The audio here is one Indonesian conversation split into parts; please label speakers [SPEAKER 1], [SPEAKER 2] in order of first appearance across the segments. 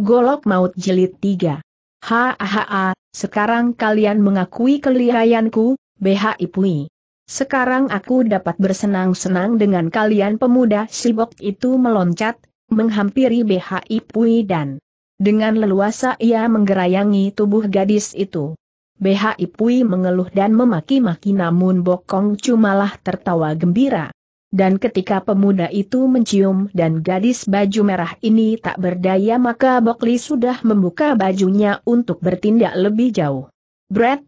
[SPEAKER 1] Golok Maut Jelit 3. Hahaha, sekarang kalian mengakui kelihayanku, BHI Pui. Sekarang aku dapat bersenang-senang dengan kalian pemuda Sibok itu meloncat, menghampiri BHI Pui dan dengan leluasa ia menggerayangi tubuh gadis itu. BHI Pui mengeluh dan memaki-maki namun Bokong cumalah tertawa gembira. Dan ketika pemuda itu mencium dan gadis baju merah ini tak berdaya maka Bokli sudah membuka bajunya untuk bertindak lebih jauh. Brett!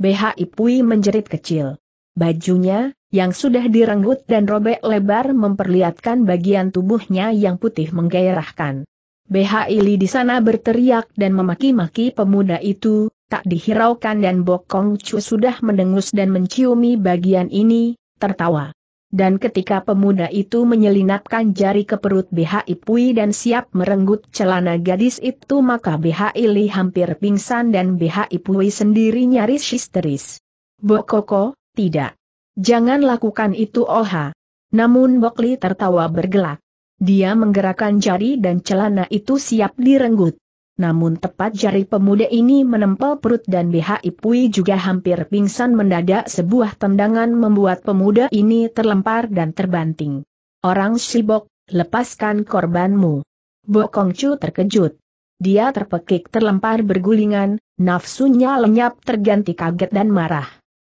[SPEAKER 1] BHI Ipui menjerit kecil. Bajunya, yang sudah direnggut dan robek lebar memperlihatkan bagian tubuhnya yang putih menggairahkan. BHI Li di sana berteriak dan memaki-maki pemuda itu, tak dihiraukan dan Bokong Chu sudah mendengus dan menciumi bagian ini, tertawa. Dan ketika pemuda itu menyelinapkan jari ke perut BHI Pui dan siap merenggut celana gadis itu maka BHI Li hampir pingsan dan BHI Pui sendiri nyaris histeris. Bokoko, tidak. Jangan lakukan itu Oha. Namun Bokli tertawa bergelak. Dia menggerakkan jari dan celana itu siap direnggut. Namun tepat jari pemuda ini menempel perut dan BHI Pui juga hampir pingsan mendadak sebuah tendangan membuat pemuda ini terlempar dan terbanting. Orang sibok lepaskan korbanmu. Bokong Chu terkejut. Dia terpekik terlempar bergulingan, nafsunya lenyap terganti kaget dan marah.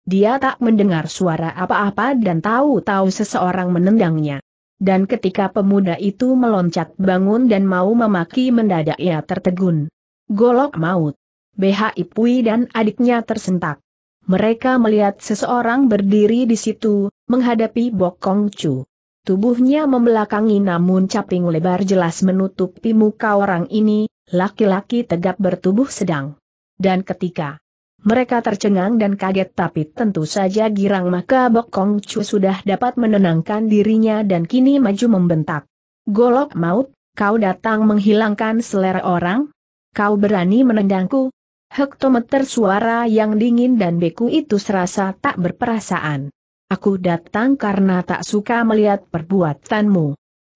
[SPEAKER 1] Dia tak mendengar suara apa-apa dan tahu-tahu seseorang menendangnya dan ketika pemuda itu meloncat bangun dan mau memaki mendadak ia tertegun. Golok maut. BH Ipui dan adiknya tersentak. Mereka melihat seseorang berdiri di situ, menghadapi Bokong Chu. Tubuhnya membelakangi namun caping lebar jelas menutupi muka orang ini, laki-laki tegap bertubuh sedang. Dan ketika mereka tercengang dan kaget tapi tentu saja girang maka Bok Kong Chu sudah dapat menenangkan dirinya dan kini maju membentak. Golok maut, kau datang menghilangkan selera orang? Kau berani menendangku? Hektometer suara yang dingin dan beku itu serasa tak berperasaan. Aku datang karena tak suka melihat perbuatanmu.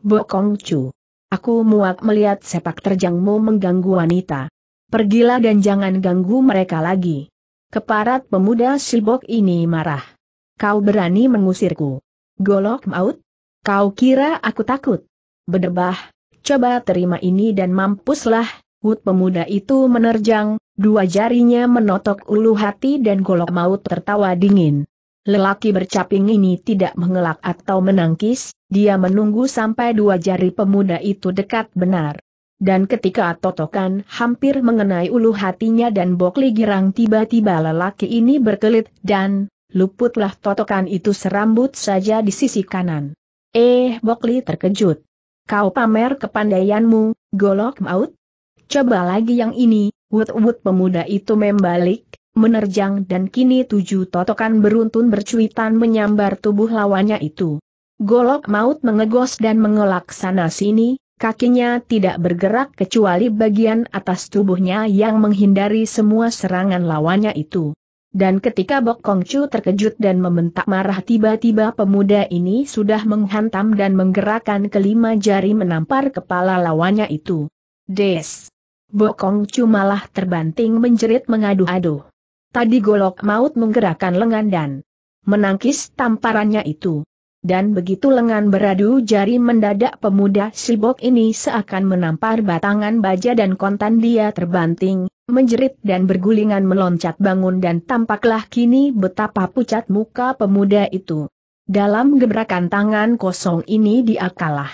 [SPEAKER 1] Kong Chu. Aku muak melihat sepak terjangmu mengganggu wanita. Pergilah dan jangan ganggu mereka lagi. Keparat pemuda sibok ini marah. Kau berani mengusirku. Golok maut? Kau kira aku takut? Bedebah. coba terima ini dan mampuslah. Wut pemuda itu menerjang, dua jarinya menotok ulu hati dan golok maut tertawa dingin. Lelaki bercaping ini tidak mengelak atau menangkis, dia menunggu sampai dua jari pemuda itu dekat benar. Dan ketika totokan hampir mengenai ulu hatinya dan Bokli Girang tiba-tiba lelaki ini berkelit dan luputlah totokan itu serambut saja di sisi kanan. Eh Bokli terkejut. Kau pamer kepandaianmu, golok maut? Coba lagi yang ini, wut-wut pemuda itu membalik, menerjang dan kini tujuh totokan beruntun bercuitan menyambar tubuh lawannya itu. Golok maut mengegos dan mengelak sana sini, kakinya tidak bergerak kecuali bagian atas tubuhnya yang menghindari semua serangan lawannya itu. Dan ketika Bok Kong Chu terkejut dan membentak marah tiba-tiba pemuda ini sudah menghantam dan menggerakkan kelima jari menampar kepala lawannya itu. Des! Bok Kong Chu malah terbanting menjerit mengadu-aduh. Tadi golok maut menggerakkan lengan dan menangkis tamparannya itu dan begitu lengan beradu jari mendadak pemuda sibok ini seakan menampar batangan baja dan kontan dia terbanting, menjerit dan bergulingan meloncat bangun dan tampaklah kini betapa pucat muka pemuda itu. Dalam gebrakan tangan kosong ini dia kalah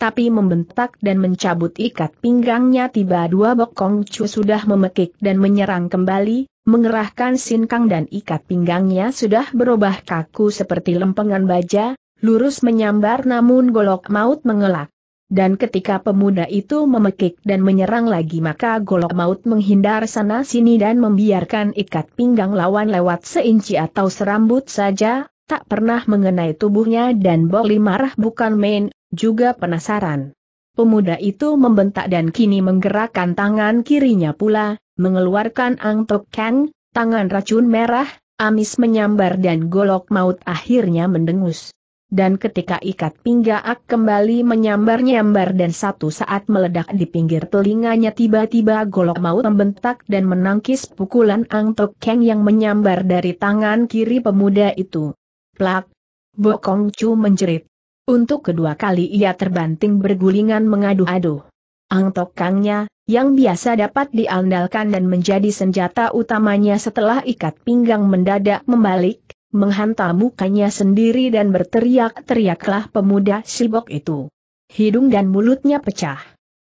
[SPEAKER 1] tapi membentak dan mencabut ikat pinggangnya tiba dua bokong cu sudah memekik dan menyerang kembali, mengerahkan sinkang dan ikat pinggangnya sudah berubah kaku seperti lempengan baja, lurus menyambar namun golok maut mengelak. Dan ketika pemuda itu memekik dan menyerang lagi maka golok maut menghindar sana-sini dan membiarkan ikat pinggang lawan lewat seinci atau serambut saja, tak pernah mengenai tubuhnya dan Boli marah bukan main, juga penasaran. Pemuda itu membentak dan kini menggerakkan tangan kirinya pula, mengeluarkan angtok kang, tangan racun merah, amis menyambar dan golok maut akhirnya mendengus. Dan ketika ikat pinggaak kembali menyambar-nyambar dan satu saat meledak di pinggir telinganya tiba-tiba golok maut membentak dan menangkis pukulan Ang Tok Keng yang menyambar dari tangan kiri pemuda itu. Plak! Bokong Chu menjerit. Untuk kedua kali ia terbanting bergulingan mengadu-adu. Ang Tok Kangnya, yang biasa dapat diandalkan dan menjadi senjata utamanya setelah ikat pinggang mendadak membalik, menghantam mukanya sendiri dan berteriak-teriaklah pemuda sibok itu. Hidung dan mulutnya pecah.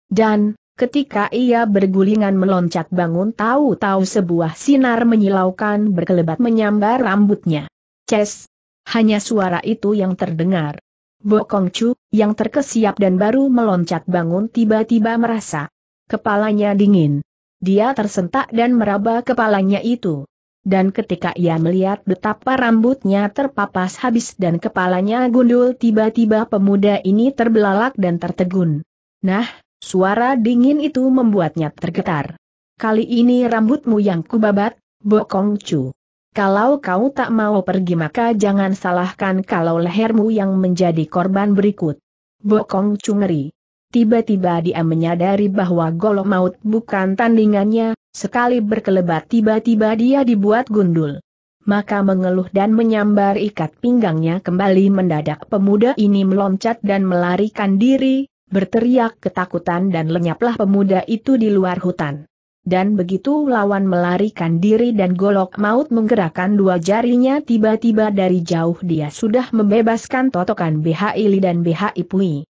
[SPEAKER 1] Dan, ketika ia bergulingan meloncat bangun tahu-tahu sebuah sinar menyilaukan berkelebat menyambar rambutnya. Ces! Hanya suara itu yang terdengar. Bokong Chu, yang terkesiap dan baru meloncat bangun tiba-tiba merasa kepalanya dingin. Dia tersentak dan meraba kepalanya itu. Dan ketika ia melihat betapa rambutnya terpapas habis dan kepalanya gundul tiba-tiba pemuda ini terbelalak dan tertegun. Nah, suara dingin itu membuatnya tergetar. Kali ini rambutmu yang kubabat, Bokong cu. Kalau kau tak mau pergi maka jangan salahkan kalau lehermu yang menjadi korban berikut. Bokong cu ngeri. Tiba-tiba dia menyadari bahwa golok maut bukan tandingannya, sekali berkelebat tiba-tiba dia dibuat gundul. Maka mengeluh dan menyambar ikat pinggangnya kembali mendadak pemuda ini meloncat dan melarikan diri, berteriak ketakutan dan lenyaplah pemuda itu di luar hutan. Dan begitu lawan melarikan diri dan golok maut menggerakkan dua jarinya tiba-tiba dari jauh dia sudah membebaskan totokan BHI Li dan BHI Pui.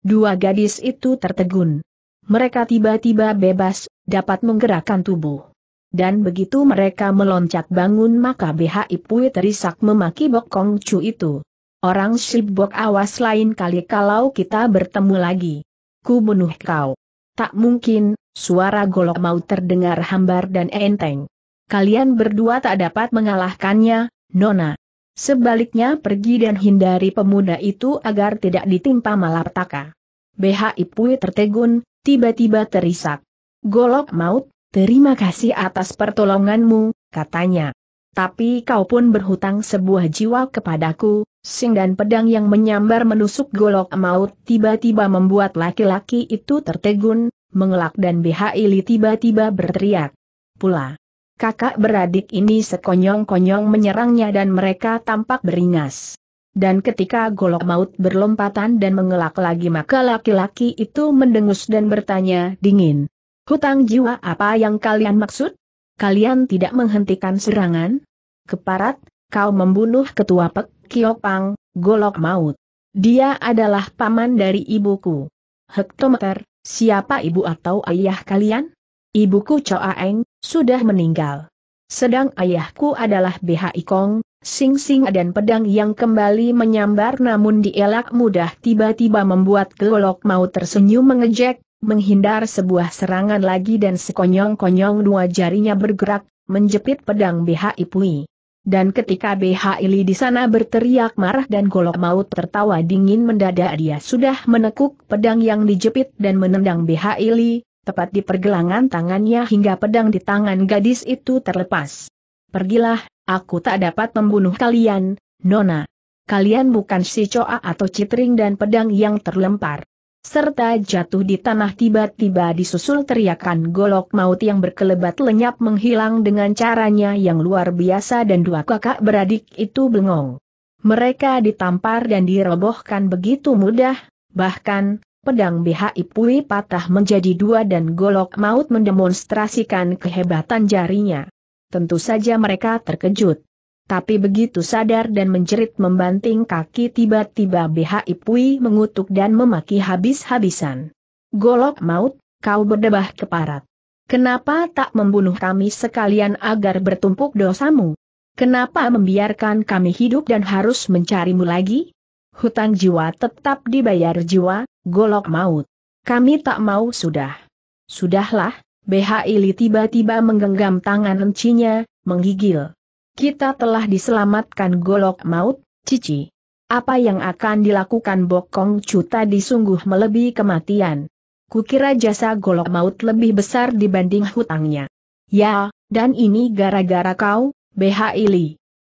[SPEAKER 1] Dua gadis itu tertegun. Mereka tiba-tiba bebas, dapat menggerakkan tubuh. Dan begitu mereka meloncat bangun maka BHI Pui terisak memaki Bok Kong Chu itu. Orang Shibok awas lain kali kalau kita bertemu lagi. Ku bunuh kau. Tak mungkin, suara golok mau terdengar hambar dan enteng. Kalian berdua tak dapat mengalahkannya, Nona. Sebaliknya pergi dan hindari pemuda itu agar tidak ditimpa malapetaka. BHI Pui tertegun, tiba-tiba terisak. Golok maut, terima kasih atas pertolonganmu, katanya. Tapi kau pun berhutang sebuah jiwa kepadaku, sing dan pedang yang menyambar menusuk golok maut tiba-tiba membuat laki-laki itu tertegun, mengelak dan BHI tiba-tiba berteriak. Pula kakak beradik ini sekonyong-konyong menyerangnya dan mereka tampak beringas. Dan ketika golok maut berlompatan dan mengelak lagi maka laki-laki itu mendengus dan bertanya dingin. Hutang jiwa apa yang kalian maksud? Kalian tidak menghentikan serangan? Keparat, kau membunuh ketua Pek Kiopang, golok maut. Dia adalah paman dari ibuku. Hektometer, siapa ibu atau ayah kalian? Ibuku Choa Eng, sudah meninggal. Sedang ayahku adalah BHI Kong, Sing Sing dan pedang yang kembali menyambar namun dielak mudah tiba-tiba membuat Golok mau tersenyum mengejek, menghindar sebuah serangan lagi dan sekonyong-konyong dua jarinya bergerak, menjepit pedang BHI Pui. Dan ketika BHI Ili di sana berteriak marah dan golok maut tertawa dingin mendadak dia sudah menekuk pedang yang dijepit dan menendang BHI Ili tepat di pergelangan tangannya hingga pedang di tangan gadis itu terlepas. Pergilah, aku tak dapat membunuh kalian, Nona. Kalian bukan si Coa atau Citring dan pedang yang terlempar. Serta jatuh di tanah tiba-tiba disusul teriakan golok maut yang berkelebat lenyap menghilang dengan caranya yang luar biasa dan dua kakak beradik itu bengong. Mereka ditampar dan dirobohkan begitu mudah, bahkan, pedang BHI Pui patah menjadi dua dan golok maut mendemonstrasikan kehebatan jarinya. Tentu saja mereka terkejut. Tapi begitu sadar dan menjerit membanting kaki tiba-tiba BHI Pui mengutuk dan memaki habis-habisan. Golok maut, kau berdebah keparat. Kenapa tak membunuh kami sekalian agar bertumpuk dosamu? Kenapa membiarkan kami hidup dan harus mencarimu lagi? hutang jiwa tetap dibayar jiwa, golok maut. Kami tak mau sudah. Sudahlah, BHI tiba-tiba menggenggam tangan encinya, menggigil. Kita telah diselamatkan golok maut, Cici. Apa yang akan dilakukan Bokong cuta tadi sungguh melebihi kematian. Kukira jasa golok maut lebih besar dibanding hutangnya. Ya, dan ini gara-gara kau, BHI Li.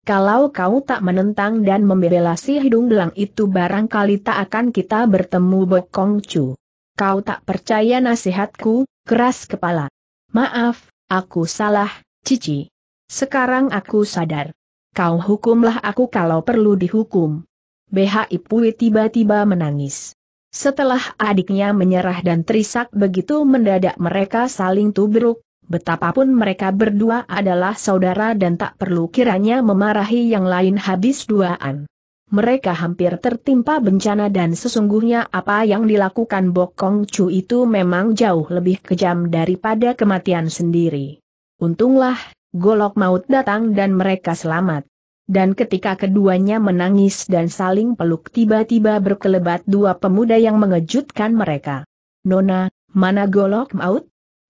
[SPEAKER 1] Kalau kau tak menentang dan membela si hidung belang itu barangkali tak akan kita bertemu Bokong Chu. Kau tak percaya nasihatku, keras kepala. Maaf, aku salah, Cici. Sekarang aku sadar. Kau hukumlah aku kalau perlu dihukum. BHI Pui tiba-tiba menangis. Setelah adiknya menyerah dan terisak begitu mendadak mereka saling tubruk, Betapapun mereka berdua adalah saudara dan tak perlu kiranya memarahi yang lain habis duaan. Mereka hampir tertimpa bencana dan sesungguhnya apa yang dilakukan Bokong Chu itu memang jauh lebih kejam daripada kematian sendiri. Untunglah, golok maut datang dan mereka selamat. Dan ketika keduanya menangis dan saling peluk tiba-tiba berkelebat dua pemuda yang mengejutkan mereka. Nona, mana golok maut?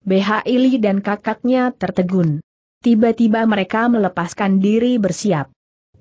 [SPEAKER 1] BH Ili dan kakaknya tertegun. Tiba-tiba mereka melepaskan diri bersiap.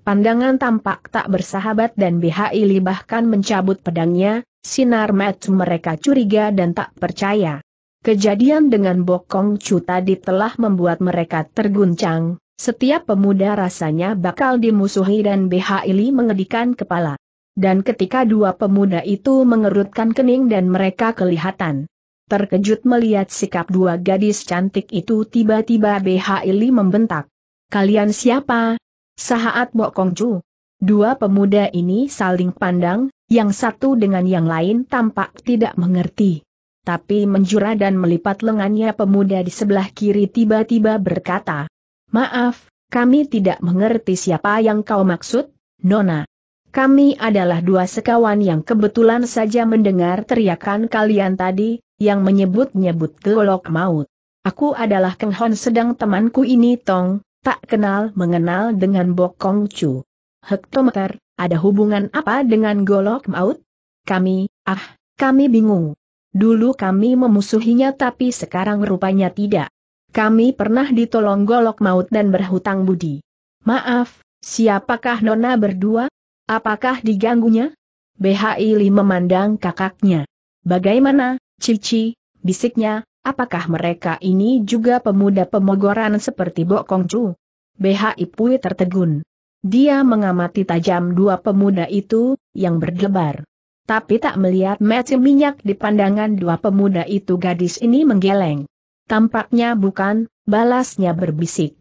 [SPEAKER 1] Pandangan tampak tak bersahabat dan BH Ili bahkan mencabut pedangnya, sinar mata mereka curiga dan tak percaya. Kejadian dengan Bokong Chu tadi telah membuat mereka terguncang, setiap pemuda rasanya bakal dimusuhi dan BH Ili mengedikan kepala. Dan ketika dua pemuda itu mengerutkan kening dan mereka kelihatan terkejut melihat sikap dua gadis cantik itu tiba-tiba Ili membentak. Kalian siapa? Sahaat Bok Kongcu. Dua pemuda ini saling pandang, yang satu dengan yang lain tampak tidak mengerti. Tapi menjura dan melipat lengannya pemuda di sebelah kiri tiba-tiba berkata, Maaf, kami tidak mengerti siapa yang kau maksud, Nona. Kami adalah dua sekawan yang kebetulan saja mendengar teriakan kalian tadi, yang menyebut-nyebut golok maut. Aku adalah Keng Hon sedang temanku ini Tong, tak kenal mengenal dengan Bokong Chu. Hektometer, ada hubungan apa dengan golok maut? Kami, ah, kami bingung. Dulu kami memusuhinya tapi sekarang rupanya tidak. Kami pernah ditolong golok maut dan berhutang budi. Maaf, siapakah Nona berdua? Apakah diganggunya? BHI Li memandang kakaknya. Bagaimana, Cici, bisiknya, apakah mereka ini juga pemuda pemogoran seperti Bok Kongcu? BHI Pui tertegun. Dia mengamati tajam dua pemuda itu, yang berdebar. Tapi tak melihat meci minyak di pandangan dua pemuda itu gadis ini menggeleng. Tampaknya bukan, balasnya berbisik.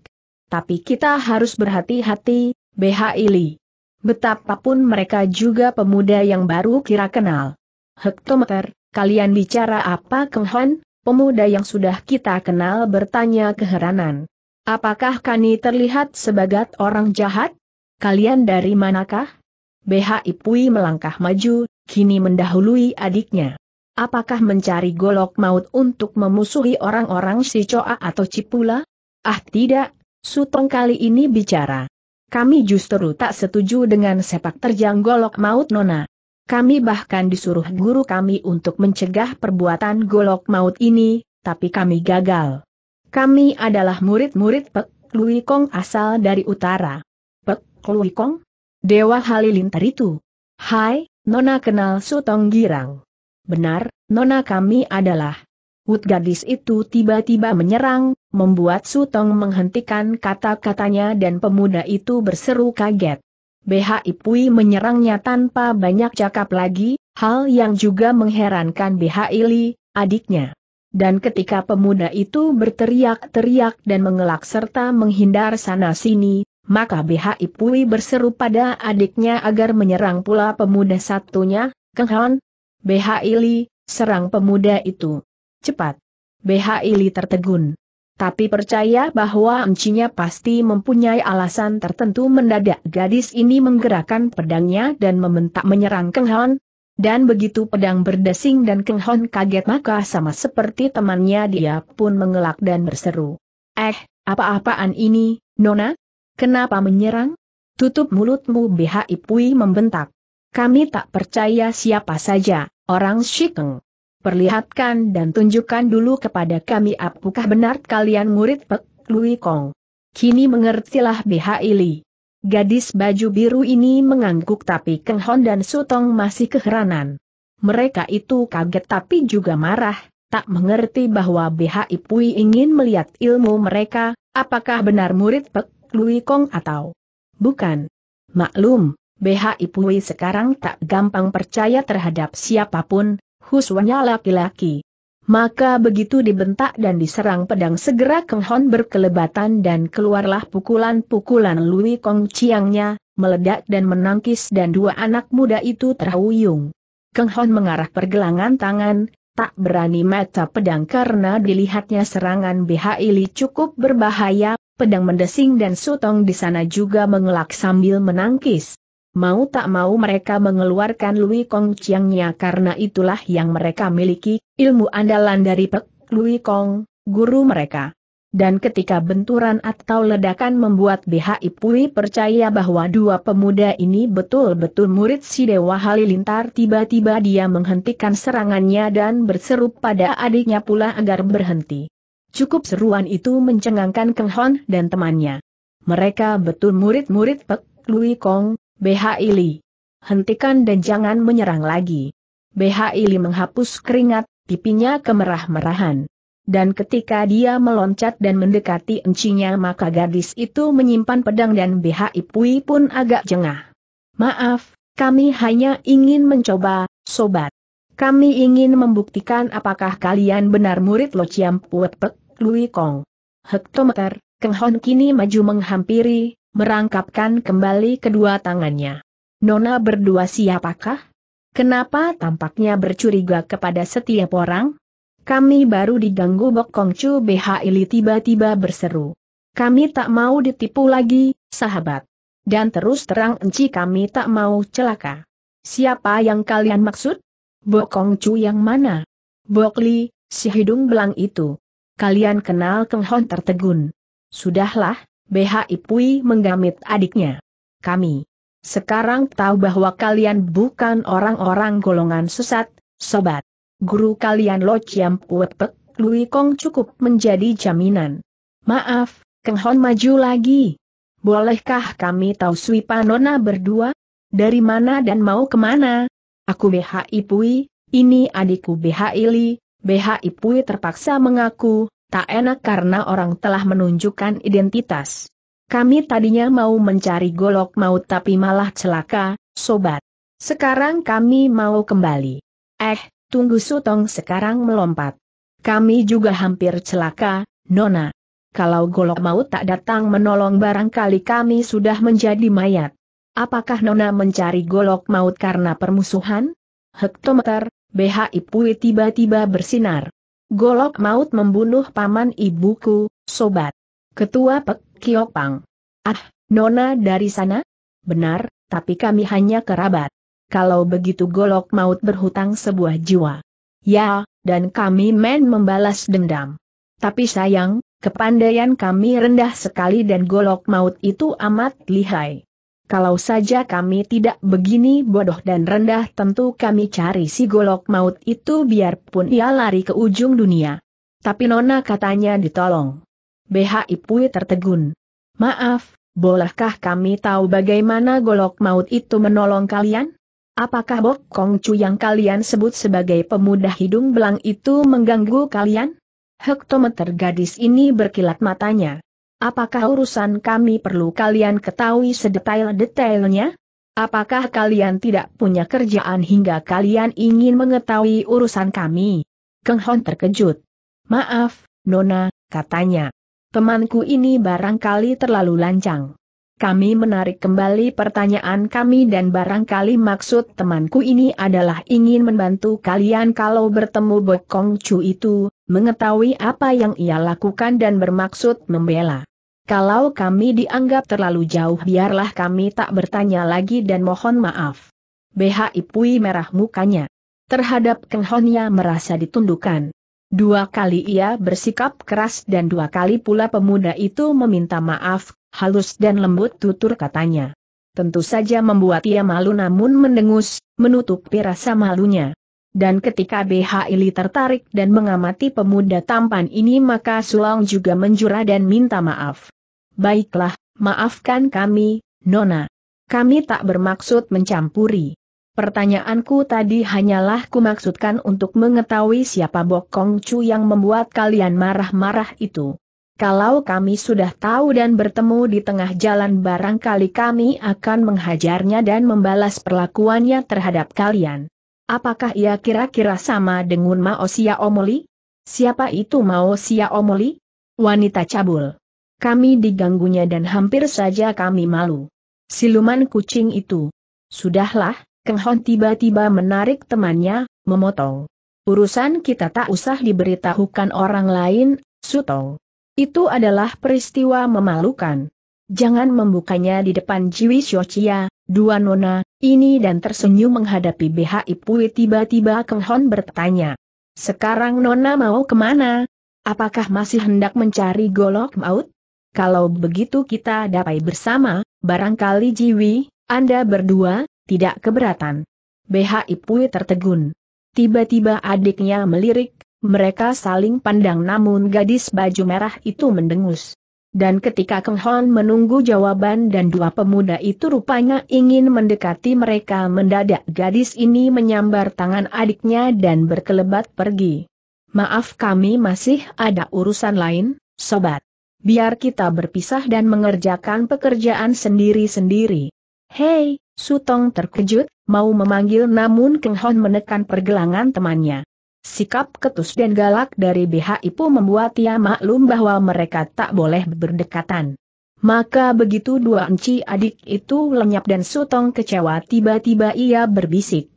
[SPEAKER 1] Tapi kita harus berhati-hati, BHI Li. Betapapun mereka juga pemuda yang baru kira kenal. Hektometer, kalian bicara apa Keng Han? Pemuda yang sudah kita kenal bertanya keheranan. Apakah Kani terlihat sebagai orang jahat? Kalian dari manakah? BHI Pui melangkah maju, kini mendahului adiknya. Apakah mencari golok maut untuk memusuhi orang-orang si coa atau Cipula? Ah tidak, Sutong kali ini bicara. Kami justru tak setuju dengan sepak terjang golok maut Nona. Kami bahkan disuruh guru kami untuk mencegah perbuatan golok maut ini, tapi kami gagal. Kami adalah murid-murid Pek Lui Kong asal dari utara. Pek Lui Kong? Dewa Halilintar itu. Hai, Nona kenal Sutong Girang. Benar, Nona kami adalah. Wood gadis itu tiba-tiba menyerang, membuat Sutong menghentikan kata-katanya dan pemuda itu berseru kaget. BH Ipui menyerangnya tanpa banyak cakap lagi, hal yang juga mengherankan BH Ili, adiknya. Dan ketika pemuda itu berteriak-teriak dan mengelak serta menghindar sana-sini, maka BH Ipui berseru pada adiknya agar menyerang pula pemuda satunya, Keng Han. BH Ili, serang pemuda itu. Cepat. BH Ili tertegun tapi percaya bahwa encinya pasti mempunyai alasan tertentu mendadak gadis ini menggerakkan pedangnya dan membentak menyerang Keng Hon. Dan begitu pedang berdesing dan Keng Hon kaget maka sama seperti temannya dia pun mengelak dan berseru. Eh, apa-apaan ini, Nona? Kenapa menyerang? Tutup mulutmu BHI Pui membentak. Kami tak percaya siapa saja, orang Shikeng perlihatkan dan tunjukkan dulu kepada kami apakah benar kalian murid Pek Lui Kong. Kini mengertilah BH Li. Gadis baju biru ini mengangguk tapi Keng Hon dan Sutong masih keheranan. Mereka itu kaget tapi juga marah, tak mengerti bahwa BH Ipui ingin melihat ilmu mereka, apakah benar murid Pek Lui Kong atau bukan. Maklum, BH Ipui sekarang tak gampang percaya terhadap siapapun, Huswanya laki-laki. Maka begitu dibentak dan diserang pedang segera Keng Hon berkelebatan dan keluarlah pukulan-pukulan Lui Kong Chiangnya, meledak dan menangkis dan dua anak muda itu terhuyung. Keng Hon mengarah pergelangan tangan, tak berani mata pedang karena dilihatnya serangan Li cukup berbahaya, pedang mendesing dan sutong di sana juga mengelak sambil menangkis. Mau tak mau mereka mengeluarkan Lui Kong Chiangnya karena itulah yang mereka miliki, ilmu andalan dari Pek Lui Kong, guru mereka. Dan ketika benturan atau ledakan membuat BHI Pui percaya bahwa dua pemuda ini betul-betul murid si Dewa Halilintar tiba-tiba dia menghentikan serangannya dan berseru pada adiknya pula agar berhenti. Cukup seruan itu mencengangkan Keng Hon dan temannya. Mereka betul murid-murid Pek Lui Kong, BH Ili. Hentikan dan jangan menyerang lagi. BH Ili menghapus keringat, pipinya kemerah-merahan. Dan ketika dia meloncat dan mendekati encinya maka gadis itu menyimpan pedang dan BH Ipui pun agak jengah. Maaf, kami hanya ingin mencoba, sobat. Kami ingin membuktikan apakah kalian benar murid Lo Chiam Puepek, Lui Kong. Hektometer, Keng Hon kini maju menghampiri, merangkapkan kembali kedua tangannya. Nona berdua siapakah? Kenapa tampaknya bercuriga kepada setiap orang? Kami baru diganggu Bokong Chu Bhili tiba-tiba berseru. Kami tak mau ditipu lagi, sahabat. Dan terus terang enci kami tak mau celaka. Siapa yang kalian maksud? Bokong Chu yang mana? Bokli, si hidung belang itu. Kalian kenal Keng Hon tertegun. Sudahlah, BH Pui menggamit adiknya. Kami sekarang tahu bahwa kalian bukan orang-orang golongan sesat, sobat. Guru kalian Lo Chiam Pek Lui Kong cukup menjadi jaminan. Maaf, Keng Hon maju lagi. Bolehkah kami tahu Sui Panona berdua? Dari mana dan mau kemana? Aku BH Pui, ini adikku BH Li, BH Pui terpaksa mengaku, tak enak karena orang telah menunjukkan identitas. Kami tadinya mau mencari golok maut tapi malah celaka, sobat. Sekarang kami mau kembali. Eh, tunggu Sutong sekarang melompat. Kami juga hampir celaka, Nona. Kalau golok maut tak datang menolong barangkali kami sudah menjadi mayat. Apakah Nona mencari golok maut karena permusuhan? Hektometer, BHI Pui tiba-tiba bersinar. Golok maut membunuh paman ibuku, sobat. Ketua Pek Kiopang. Pang. Ah, Nona dari sana? Benar, tapi kami hanya kerabat. Kalau begitu golok maut berhutang sebuah jiwa. Ya, dan kami men membalas dendam. Tapi sayang, kepandaian kami rendah sekali dan golok maut itu amat lihai. Kalau saja kami tidak begini bodoh dan rendah tentu kami cari si golok maut itu biarpun ia lari ke ujung dunia. Tapi Nona katanya ditolong. BHI Pui tertegun. Maaf, bolehkah kami tahu bagaimana golok maut itu menolong kalian? Apakah Bok Kong Chu yang kalian sebut sebagai pemuda hidung belang itu mengganggu kalian? Hektometer gadis ini berkilat matanya apakah urusan kami perlu kalian ketahui sedetail-detailnya? Apakah kalian tidak punya kerjaan hingga kalian ingin mengetahui urusan kami? Keng Hon terkejut. Maaf, Nona, katanya. Temanku ini barangkali terlalu lancang. Kami menarik kembali pertanyaan kami dan barangkali maksud temanku ini adalah ingin membantu kalian kalau bertemu Bokong Chu itu, mengetahui apa yang ia lakukan dan bermaksud membela. Kalau kami dianggap terlalu jauh biarlah kami tak bertanya lagi dan mohon maaf. BH Ipui merah mukanya. Terhadap Keng Honya merasa ditundukkan. Dua kali ia bersikap keras dan dua kali pula pemuda itu meminta maaf, halus dan lembut tutur katanya. Tentu saja membuat ia malu namun mendengus, menutupi rasa malunya. Dan ketika BH Ili tertarik dan mengamati pemuda tampan ini maka Sulong juga menjura dan minta maaf. Baiklah, maafkan kami, Nona. Kami tak bermaksud mencampuri. Pertanyaanku tadi hanyalah kumaksudkan untuk mengetahui siapa Bokong Chu yang membuat kalian marah-marah itu. Kalau kami sudah tahu dan bertemu di tengah jalan barangkali kami akan menghajarnya dan membalas perlakuannya terhadap kalian. Apakah ia kira-kira sama dengan Mao Xiaomoli? Siapa itu Mao Xiaomoli? Wanita cabul. Kami diganggunya dan hampir saja kami malu. Siluman kucing itu. Sudahlah, Keng Hon tiba-tiba menarik temannya, memotong. Urusan kita tak usah diberitahukan orang lain, Suto. Itu adalah peristiwa memalukan. Jangan membukanya di depan Jiwi Shochia, dua nona, ini dan tersenyum menghadapi BHI Pui tiba-tiba Keng Hon bertanya. Sekarang nona mau kemana? Apakah masih hendak mencari golok maut? Kalau begitu kita dapat bersama, barangkali Jiwi, Anda berdua, tidak keberatan. BHI Pui tertegun. Tiba-tiba adiknya melirik, mereka saling pandang namun gadis baju merah itu mendengus. Dan ketika Keng Hon menunggu jawaban dan dua pemuda itu rupanya ingin mendekati mereka mendadak gadis ini menyambar tangan adiknya dan berkelebat pergi. Maaf kami masih ada urusan lain, sobat biar kita berpisah dan mengerjakan pekerjaan sendiri-sendiri. Hei, Sutong terkejut, mau memanggil namun Keng Hon menekan pergelangan temannya. Sikap ketus dan galak dari BH Ipu membuat ia maklum bahwa mereka tak boleh berdekatan. Maka begitu dua enci adik itu lenyap dan Sutong kecewa tiba-tiba ia berbisik.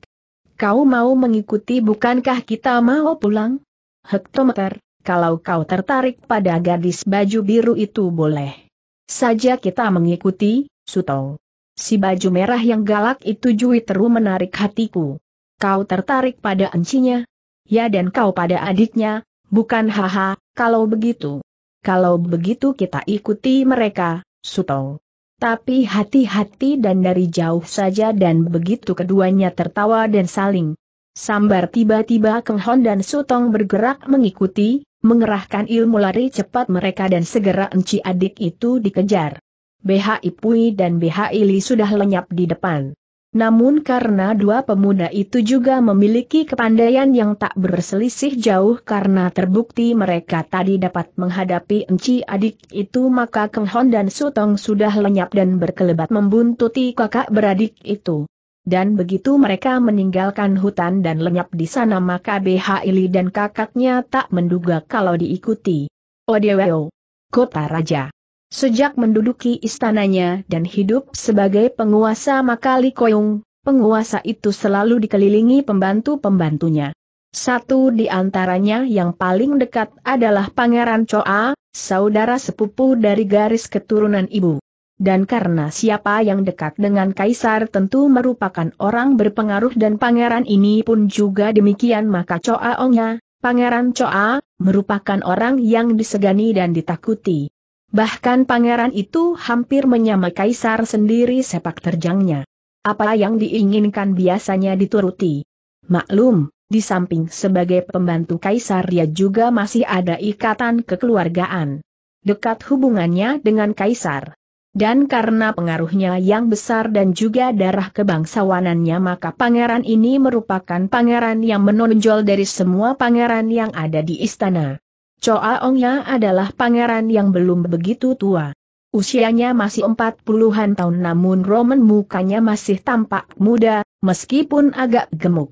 [SPEAKER 1] Kau mau mengikuti bukankah kita mau pulang? Hektometer, kalau kau tertarik pada gadis baju biru itu boleh. Saja kita mengikuti, Suto. Si baju merah yang galak itu juiteru menarik hatiku. Kau tertarik pada encinya? Ya dan kau pada adiknya, bukan haha, kalau begitu. Kalau begitu kita ikuti mereka, Suto. Tapi hati-hati dan dari jauh saja dan begitu keduanya tertawa dan saling sambar tiba-tiba Kenghon dan Sutong bergerak mengikuti, mengerahkan ilmu lari cepat mereka dan segera enci adik itu dikejar. BHI Pui dan BHI Li sudah lenyap di depan. Namun karena dua pemuda itu juga memiliki kepandaian yang tak berselisih jauh karena terbukti mereka tadi dapat menghadapi enci adik itu maka Kenghon dan Sutong sudah lenyap dan berkelebat membuntuti kakak beradik itu. Dan begitu mereka meninggalkan hutan dan lenyap di sana maka BH Ili dan kakaknya tak menduga kalau diikuti. Odeweo. Kota Raja. Sejak menduduki istananya dan hidup sebagai penguasa maka Likoyung, penguasa itu selalu dikelilingi pembantu-pembantunya. Satu di antaranya yang paling dekat adalah Pangeran Choa, saudara sepupu dari garis keturunan ibu dan karena siapa yang dekat dengan kaisar tentu merupakan orang berpengaruh dan pangeran ini pun juga demikian maka Choa Ongnya, pangeran Choa, merupakan orang yang disegani dan ditakuti. Bahkan pangeran itu hampir menyamai kaisar sendiri sepak terjangnya. Apa yang diinginkan biasanya dituruti. Maklum, di samping sebagai pembantu kaisar dia juga masih ada ikatan kekeluargaan dekat hubungannya dengan kaisar dan karena pengaruhnya yang besar dan juga darah kebangsawanannya maka pangeran ini merupakan pangeran yang menonjol dari semua pangeran yang ada di istana. Choa Ongnya adalah pangeran yang belum begitu tua. Usianya masih empat puluhan tahun namun Roman mukanya masih tampak muda, meskipun agak gemuk.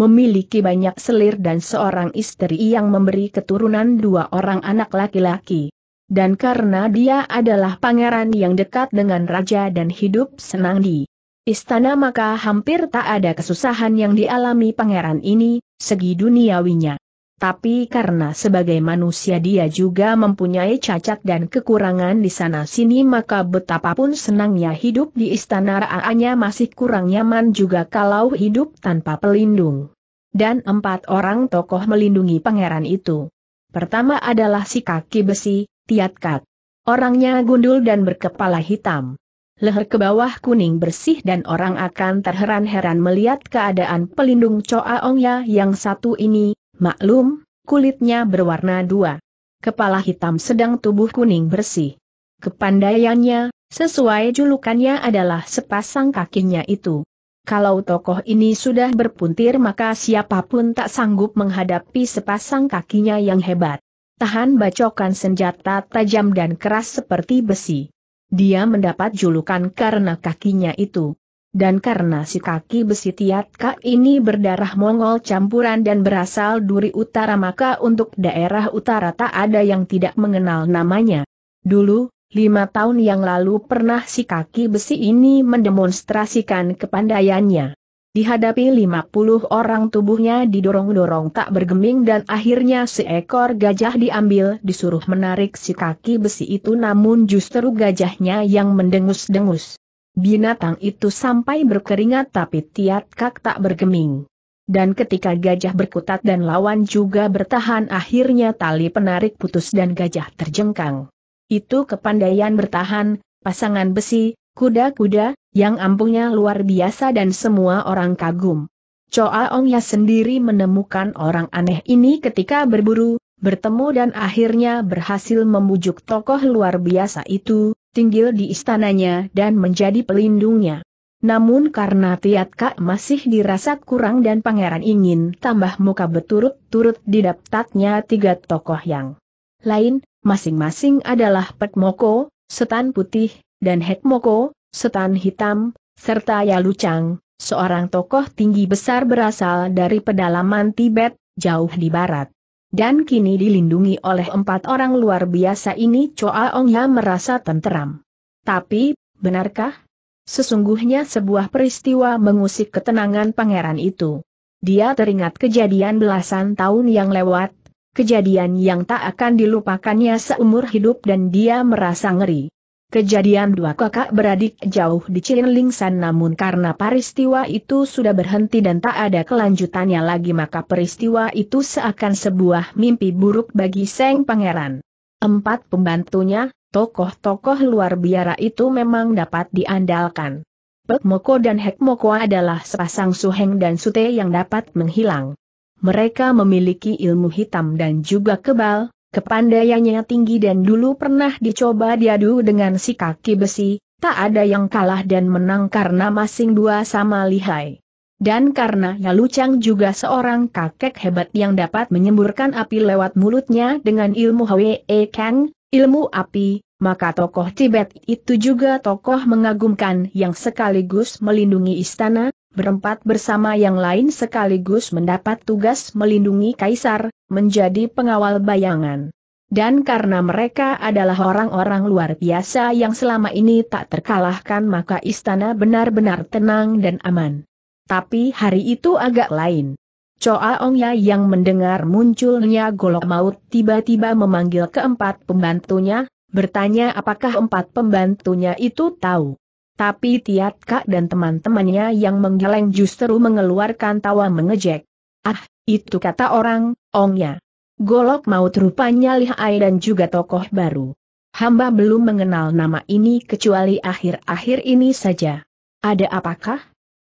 [SPEAKER 1] Memiliki banyak selir dan seorang istri yang memberi keturunan dua orang anak laki-laki dan karena dia adalah pangeran yang dekat dengan raja dan hidup senang di istana maka hampir tak ada kesusahan yang dialami pangeran ini, segi duniawinya. Tapi karena sebagai manusia dia juga mempunyai cacat dan kekurangan di sana-sini maka betapapun senangnya hidup di istana raanya masih kurang nyaman juga kalau hidup tanpa pelindung. Dan empat orang tokoh melindungi pangeran itu. Pertama adalah si kaki besi, Tiatkat. Orangnya gundul dan berkepala hitam. Leher ke bawah kuning bersih dan orang akan terheran-heran melihat keadaan pelindung Choa Ongya yang satu ini, maklum, kulitnya berwarna dua. Kepala hitam sedang tubuh kuning bersih. Kepandaiannya, sesuai julukannya adalah sepasang kakinya itu. Kalau tokoh ini sudah berpuntir maka siapapun tak sanggup menghadapi sepasang kakinya yang hebat tahan bacokan senjata tajam dan keras seperti besi. Dia mendapat julukan karena kakinya itu. Dan karena si kaki besi Tiatka ini berdarah Mongol campuran dan berasal duri utara maka untuk daerah utara tak ada yang tidak mengenal namanya. Dulu, lima tahun yang lalu pernah si kaki besi ini mendemonstrasikan kepandaiannya. Dihadapi 50 orang tubuhnya didorong-dorong tak bergeming dan akhirnya seekor gajah diambil disuruh menarik si kaki besi itu namun justru gajahnya yang mendengus-dengus. Binatang itu sampai berkeringat tapi tiat kak tak bergeming. Dan ketika gajah berkutat dan lawan juga bertahan akhirnya tali penarik putus dan gajah terjengkang. Itu kepandaian bertahan, pasangan besi, kuda-kuda, yang ampuhnya luar biasa dan semua orang kagum. Choa Ongya sendiri menemukan orang aneh ini ketika berburu, bertemu dan akhirnya berhasil membujuk tokoh luar biasa itu, tinggal di istananya dan menjadi pelindungnya. Namun karena Tiat Kak masih dirasa kurang dan pangeran ingin tambah muka berturut-turut didaptatnya tiga tokoh yang lain, masing-masing adalah Pet Moko, Setan Putih, dan Hek Moko, setan hitam, serta Yalucang, seorang tokoh tinggi besar berasal dari pedalaman Tibet, jauh di barat. Dan kini dilindungi oleh empat orang luar biasa ini Choa Ongya merasa tenteram. Tapi, benarkah? Sesungguhnya sebuah peristiwa mengusik ketenangan pangeran itu. Dia teringat kejadian belasan tahun yang lewat, kejadian yang tak akan dilupakannya seumur hidup dan dia merasa ngeri. Kejadian dua kakak beradik jauh di Cilingsan namun karena peristiwa itu sudah berhenti dan tak ada kelanjutannya lagi maka peristiwa itu seakan sebuah mimpi buruk bagi Seng Pangeran. Empat pembantunya, tokoh-tokoh luar biara itu memang dapat diandalkan. Pek Moko dan Hek Moko adalah sepasang suheng dan sute yang dapat menghilang. Mereka memiliki ilmu hitam dan juga kebal, Kepandaiannya tinggi dan dulu pernah dicoba diadu dengan si kaki besi, tak ada yang kalah dan menang karena masing dua sama lihai. Dan karena Yalucang juga seorang kakek hebat yang dapat menyemburkan api lewat mulutnya dengan ilmu Hwee Kang, ilmu api, maka tokoh Tibet itu juga tokoh mengagumkan yang sekaligus melindungi istana, berempat bersama yang lain sekaligus mendapat tugas melindungi kaisar, menjadi pengawal bayangan. Dan karena mereka adalah orang-orang luar biasa yang selama ini tak terkalahkan maka istana benar-benar tenang dan aman. Tapi hari itu agak lain. Choa Ongya yang mendengar munculnya golok maut tiba-tiba memanggil keempat pembantunya, bertanya apakah empat pembantunya itu tahu. Tapi Tiat Kak dan teman-temannya yang menggeleng justru mengeluarkan tawa mengejek. Ah, itu kata orang, ongnya. Golok maut rupanya lihai dan juga tokoh baru. Hamba belum mengenal nama ini kecuali akhir-akhir ini saja. Ada apakah?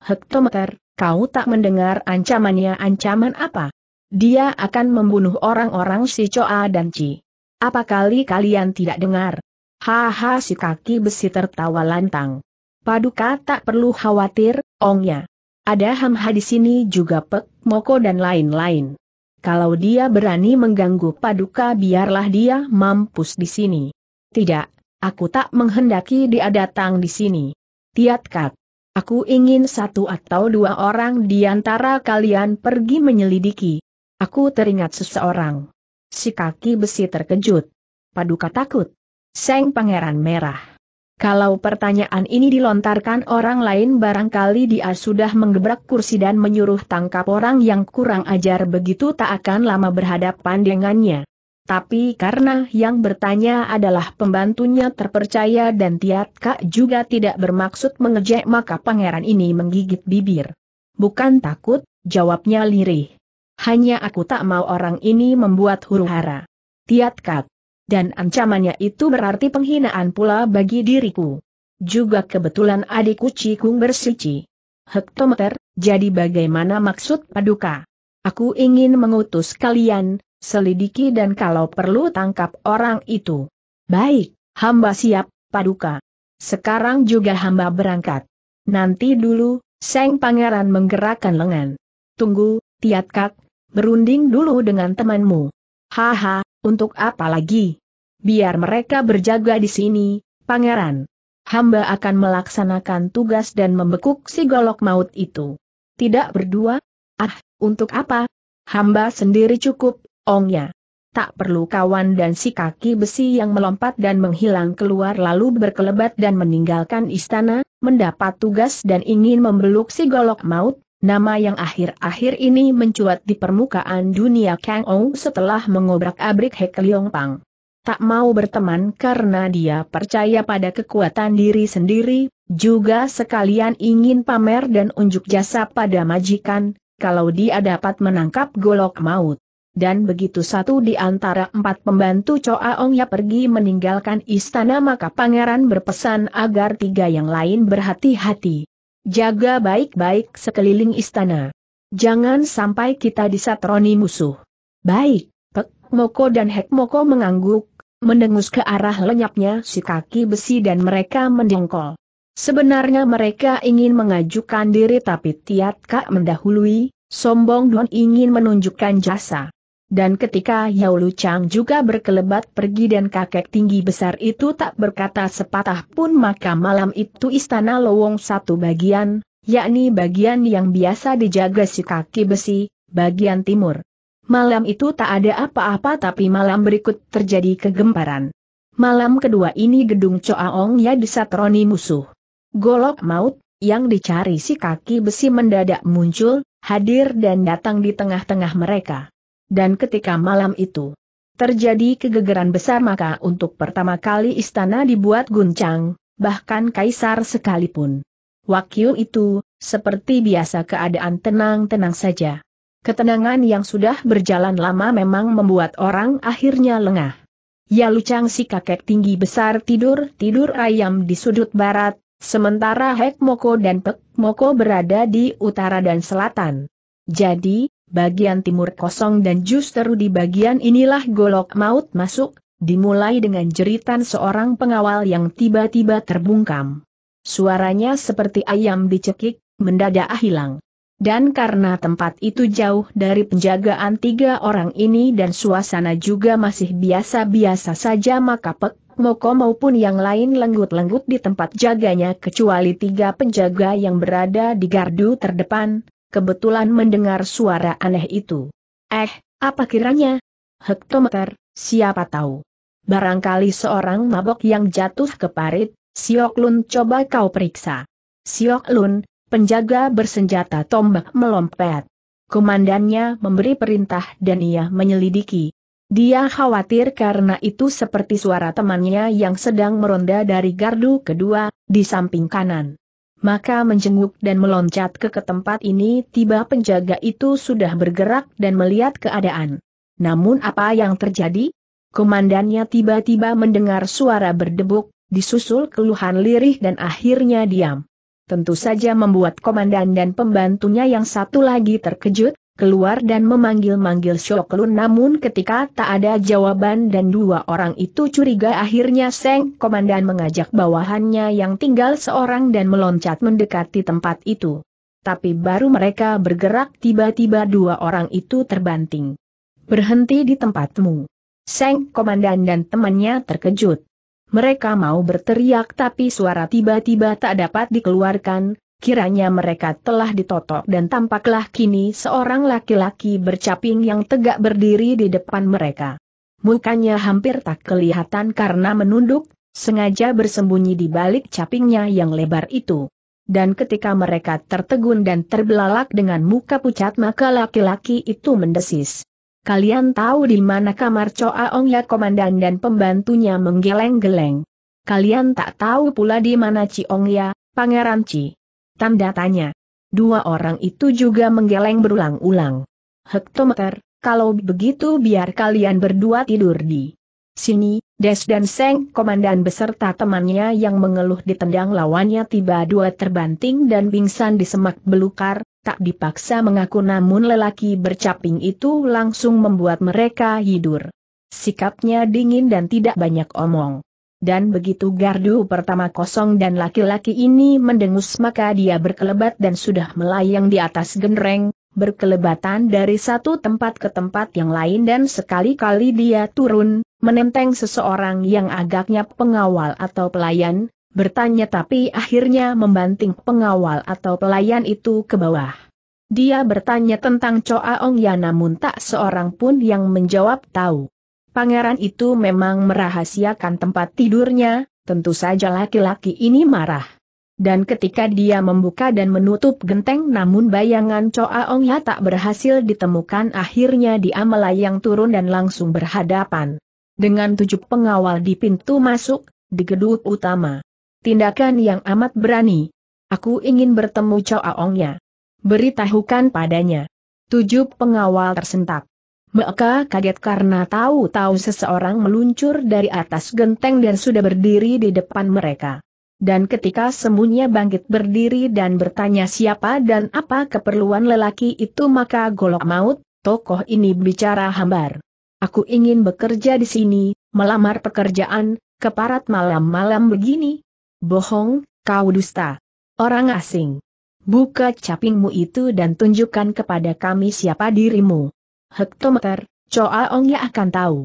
[SPEAKER 1] Hektometer, kau tak mendengar ancamannya ancaman apa? Dia akan membunuh orang-orang si Coa dan Ci. Apa kali kalian tidak dengar? Haha si kaki besi tertawa lantang. Paduka tak perlu khawatir, ongnya. Ada Hamha di sini juga Pek, Moko dan lain-lain. Kalau dia berani mengganggu Paduka biarlah dia mampus di sini. Tidak, aku tak menghendaki dia datang di sini. kak. Aku ingin satu atau dua orang di antara kalian pergi menyelidiki. Aku teringat seseorang. Si kaki besi terkejut. Paduka takut. Seng pangeran merah. Kalau pertanyaan ini dilontarkan orang lain barangkali dia sudah menggebrak kursi dan menyuruh tangkap orang yang kurang ajar begitu tak akan lama berhadapan dengannya. Tapi karena yang bertanya adalah pembantunya terpercaya dan Kak juga tidak bermaksud mengejek maka pangeran ini menggigit bibir. Bukan takut, jawabnya lirih hanya aku tak mau orang ini membuat huru hara. Tiat kat. Dan ancamannya itu berarti penghinaan pula bagi diriku. Juga kebetulan adikku Cikung bersuci. Hektometer, jadi bagaimana maksud paduka? Aku ingin mengutus kalian, selidiki dan kalau perlu tangkap orang itu. Baik, hamba siap, paduka. Sekarang juga hamba berangkat. Nanti dulu, Seng Pangeran menggerakkan lengan. Tunggu, Tiatkat, berunding dulu dengan temanmu. Haha, untuk apa lagi? Biar mereka berjaga di sini, pangeran. Hamba akan melaksanakan tugas dan membekuk si golok maut itu. Tidak berdua? Ah, untuk apa? Hamba sendiri cukup, ongnya. Tak perlu kawan dan si kaki besi yang melompat dan menghilang keluar lalu berkelebat dan meninggalkan istana, mendapat tugas dan ingin membeluk si golok maut, Nama yang akhir-akhir ini mencuat di permukaan dunia Kang Ou setelah mengobrak-abrik Hek Leong Pang. Tak mau berteman karena dia percaya pada kekuatan diri sendiri, juga sekalian ingin pamer dan unjuk jasa pada majikan, kalau dia dapat menangkap golok maut. Dan begitu satu di antara empat pembantu Choa Ong ya pergi meninggalkan istana maka pangeran berpesan agar tiga yang lain berhati-hati. Jaga baik-baik sekeliling istana. Jangan sampai kita disatroni musuh. Baik, Pek Moko dan Hek Moko mengangguk, mendengus ke arah lenyapnya si kaki besi dan mereka mendengkol. Sebenarnya mereka ingin mengajukan diri tapi Tiat Kak mendahului, sombong Don ingin menunjukkan jasa. Dan ketika Yao Lu Chang juga berkelebat pergi dan kakek tinggi besar itu tak berkata sepatah pun maka malam itu istana Lowong satu bagian, yakni bagian yang biasa dijaga si kaki besi, bagian timur. Malam itu tak ada apa-apa tapi malam berikut terjadi kegemparan. Malam kedua ini gedung Coaong ya disatroni musuh. Golok maut, yang dicari si kaki besi mendadak muncul, hadir dan datang di tengah-tengah mereka dan ketika malam itu terjadi kegegeran besar maka untuk pertama kali istana dibuat guncang, bahkan kaisar sekalipun. Wakyu itu, seperti biasa keadaan tenang-tenang saja. Ketenangan yang sudah berjalan lama memang membuat orang akhirnya lengah. Ya Lucang si kakek tinggi besar tidur-tidur ayam di sudut barat, sementara Hek Moko dan Pek Moko berada di utara dan selatan. Jadi, bagian timur kosong dan justru di bagian inilah golok maut masuk, dimulai dengan jeritan seorang pengawal yang tiba-tiba terbungkam. Suaranya seperti ayam dicekik, mendadak hilang. Dan karena tempat itu jauh dari penjagaan tiga orang ini dan suasana juga masih biasa-biasa saja maka Pek Moko maupun yang lain lenggut-lenggut di tempat jaganya kecuali tiga penjaga yang berada di gardu terdepan, kebetulan mendengar suara aneh itu. Eh, apa kiranya? Hektometer, siapa tahu. Barangkali seorang mabok yang jatuh ke parit, Siok Lun coba kau periksa. Siok Lun, penjaga bersenjata tombak melompat. Komandannya memberi perintah dan ia menyelidiki. Dia khawatir karena itu seperti suara temannya yang sedang meronda dari gardu kedua, di samping kanan maka menjenguk dan meloncat ke, ke tempat ini tiba penjaga itu sudah bergerak dan melihat keadaan. Namun apa yang terjadi? Komandannya tiba-tiba mendengar suara berdebuk, disusul keluhan lirih dan akhirnya diam. Tentu saja membuat komandan dan pembantunya yang satu lagi terkejut, keluar dan memanggil-manggil Shoklun namun ketika tak ada jawaban dan dua orang itu curiga akhirnya Seng Komandan mengajak bawahannya yang tinggal seorang dan meloncat mendekati tempat itu. Tapi baru mereka bergerak tiba-tiba dua orang itu terbanting. Berhenti di tempatmu. Seng Komandan dan temannya terkejut. Mereka mau berteriak tapi suara tiba-tiba tak dapat dikeluarkan, kiranya mereka telah ditotok dan tampaklah kini seorang laki-laki bercaping yang tegak berdiri di depan mereka. Mukanya hampir tak kelihatan karena menunduk, sengaja bersembunyi di balik capingnya yang lebar itu. Dan ketika mereka tertegun dan terbelalak dengan muka pucat maka laki-laki itu mendesis. Kalian tahu di mana kamar Choa Ong ya komandan dan pembantunya menggeleng-geleng. Kalian tak tahu pula di mana Ong ya, Pangeran Ci. Tanda tanya. Dua orang itu juga menggeleng berulang-ulang. Hektometer, kalau begitu biar kalian berdua tidur di sini, Des dan Seng komandan beserta temannya yang mengeluh ditendang lawannya tiba dua terbanting dan pingsan di semak belukar, tak dipaksa mengaku namun lelaki bercaping itu langsung membuat mereka hidur. Sikapnya dingin dan tidak banyak omong dan begitu gardu pertama kosong dan laki-laki ini mendengus maka dia berkelebat dan sudah melayang di atas genreng, berkelebatan dari satu tempat ke tempat yang lain dan sekali-kali dia turun, menenteng seseorang yang agaknya pengawal atau pelayan, bertanya tapi akhirnya membanting pengawal atau pelayan itu ke bawah. Dia bertanya tentang Choa Ong Ya namun tak seorang pun yang menjawab tahu pangeran itu memang merahasiakan tempat tidurnya, tentu saja laki-laki ini marah. Dan ketika dia membuka dan menutup genteng namun bayangan Choa Ong Ya tak berhasil ditemukan akhirnya dia melayang turun dan langsung berhadapan. Dengan tujuh pengawal di pintu masuk, di gedung utama. Tindakan yang amat berani. Aku ingin bertemu Choa Ong Ya. Beritahukan padanya. Tujuh pengawal tersentak. Mereka kaget karena tahu-tahu seseorang meluncur dari atas genteng dan sudah berdiri di depan mereka. Dan ketika semuanya bangkit berdiri dan bertanya siapa dan apa keperluan lelaki itu maka golok maut, tokoh ini bicara hambar. Aku ingin bekerja di sini, melamar pekerjaan, keparat malam-malam begini. Bohong, kau dusta. Orang asing. Buka capingmu itu dan tunjukkan kepada kami siapa dirimu hektometer, Choa Ongnya akan tahu.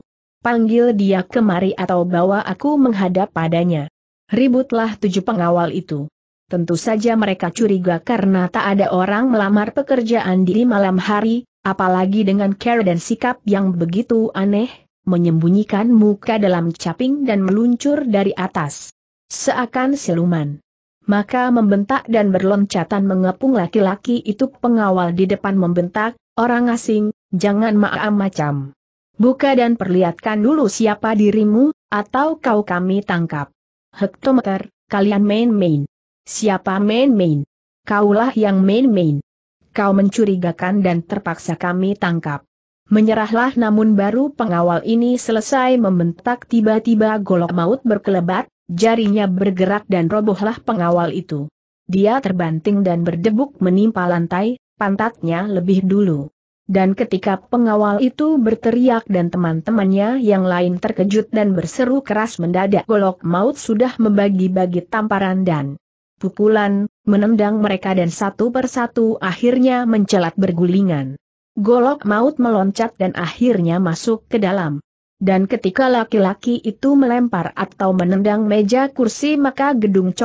[SPEAKER 1] Panggil dia kemari atau bawa aku menghadap padanya. Ributlah tujuh pengawal itu. Tentu saja mereka curiga karena tak ada orang melamar pekerjaan di malam hari, apalagi dengan cara dan sikap yang begitu aneh, menyembunyikan muka dalam caping dan meluncur dari atas. Seakan siluman. Maka membentak dan berloncatan mengepung laki-laki itu pengawal di depan membentak, orang asing, jangan maaf macam. Buka dan perlihatkan dulu siapa dirimu, atau kau kami tangkap. Hektometer, kalian main-main. Siapa main-main? Kaulah yang main-main. Kau mencurigakan dan terpaksa kami tangkap. Menyerahlah namun baru pengawal ini selesai membentak tiba-tiba golok maut berkelebat, jarinya bergerak dan robohlah pengawal itu. Dia terbanting dan berdebuk menimpa lantai, pantatnya lebih dulu. Dan ketika pengawal itu berteriak dan teman-temannya yang lain terkejut dan berseru keras mendadak golok maut sudah membagi-bagi tamparan dan pukulan, menendang mereka dan satu persatu akhirnya mencelat bergulingan. Golok maut meloncat dan akhirnya masuk ke dalam. Dan ketika laki-laki itu melempar atau menendang meja kursi maka gedung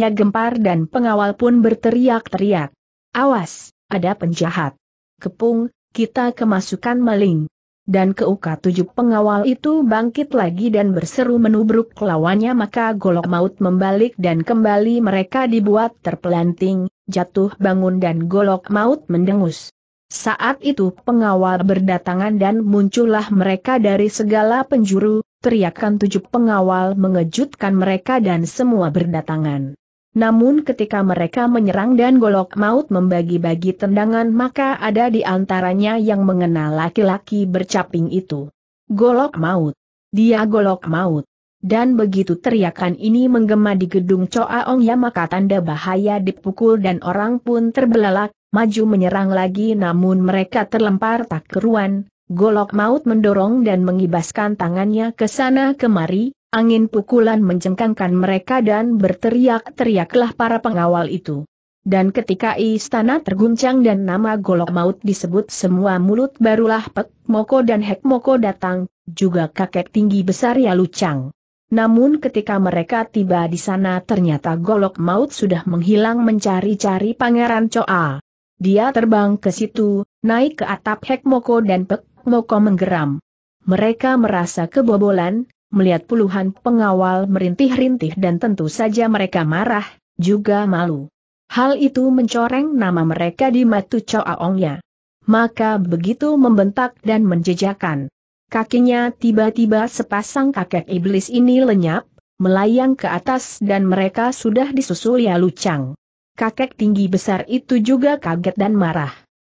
[SPEAKER 1] Ya gempar dan pengawal pun berteriak-teriak. Awas, ada penjahat. Kepung, kita kemasukan maling. Dan keuka tujuh pengawal itu bangkit lagi dan berseru menubruk lawannya maka golok maut membalik dan kembali mereka dibuat terpelanting, jatuh bangun dan golok maut mendengus. Saat itu pengawal berdatangan dan muncullah mereka dari segala penjuru, teriakan tujuh pengawal mengejutkan mereka dan semua berdatangan. Namun ketika mereka menyerang dan golok maut membagi-bagi tendangan maka ada di antaranya yang mengenal laki-laki bercaping itu. Golok maut. Dia golok maut. Dan begitu teriakan ini menggema di gedung Coaong ya maka tanda bahaya dipukul dan orang pun terbelalak, maju menyerang lagi namun mereka terlempar tak keruan, golok maut mendorong dan mengibaskan tangannya ke sana kemari, Angin pukulan mencengkangkan mereka dan berteriak-teriaklah para pengawal itu. Dan ketika istana terguncang dan nama golok maut disebut semua mulut barulah Pek Moko dan Hek Moko datang, juga kakek tinggi besar ya Lucang. Namun ketika mereka tiba di sana ternyata golok maut sudah menghilang mencari-cari pangeran Coa. Dia terbang ke situ, naik ke atap Hek Moko dan Pek Moko menggeram. Mereka merasa kebobolan, melihat puluhan pengawal merintih-rintih dan tentu saja mereka marah, juga malu. Hal itu mencoreng nama mereka di matu Aongnya. Maka begitu membentak dan menjejakan. Kakinya tiba-tiba sepasang kakek iblis ini lenyap, melayang ke atas dan mereka sudah disusul ya lucang. Kakek tinggi besar itu juga kaget dan marah.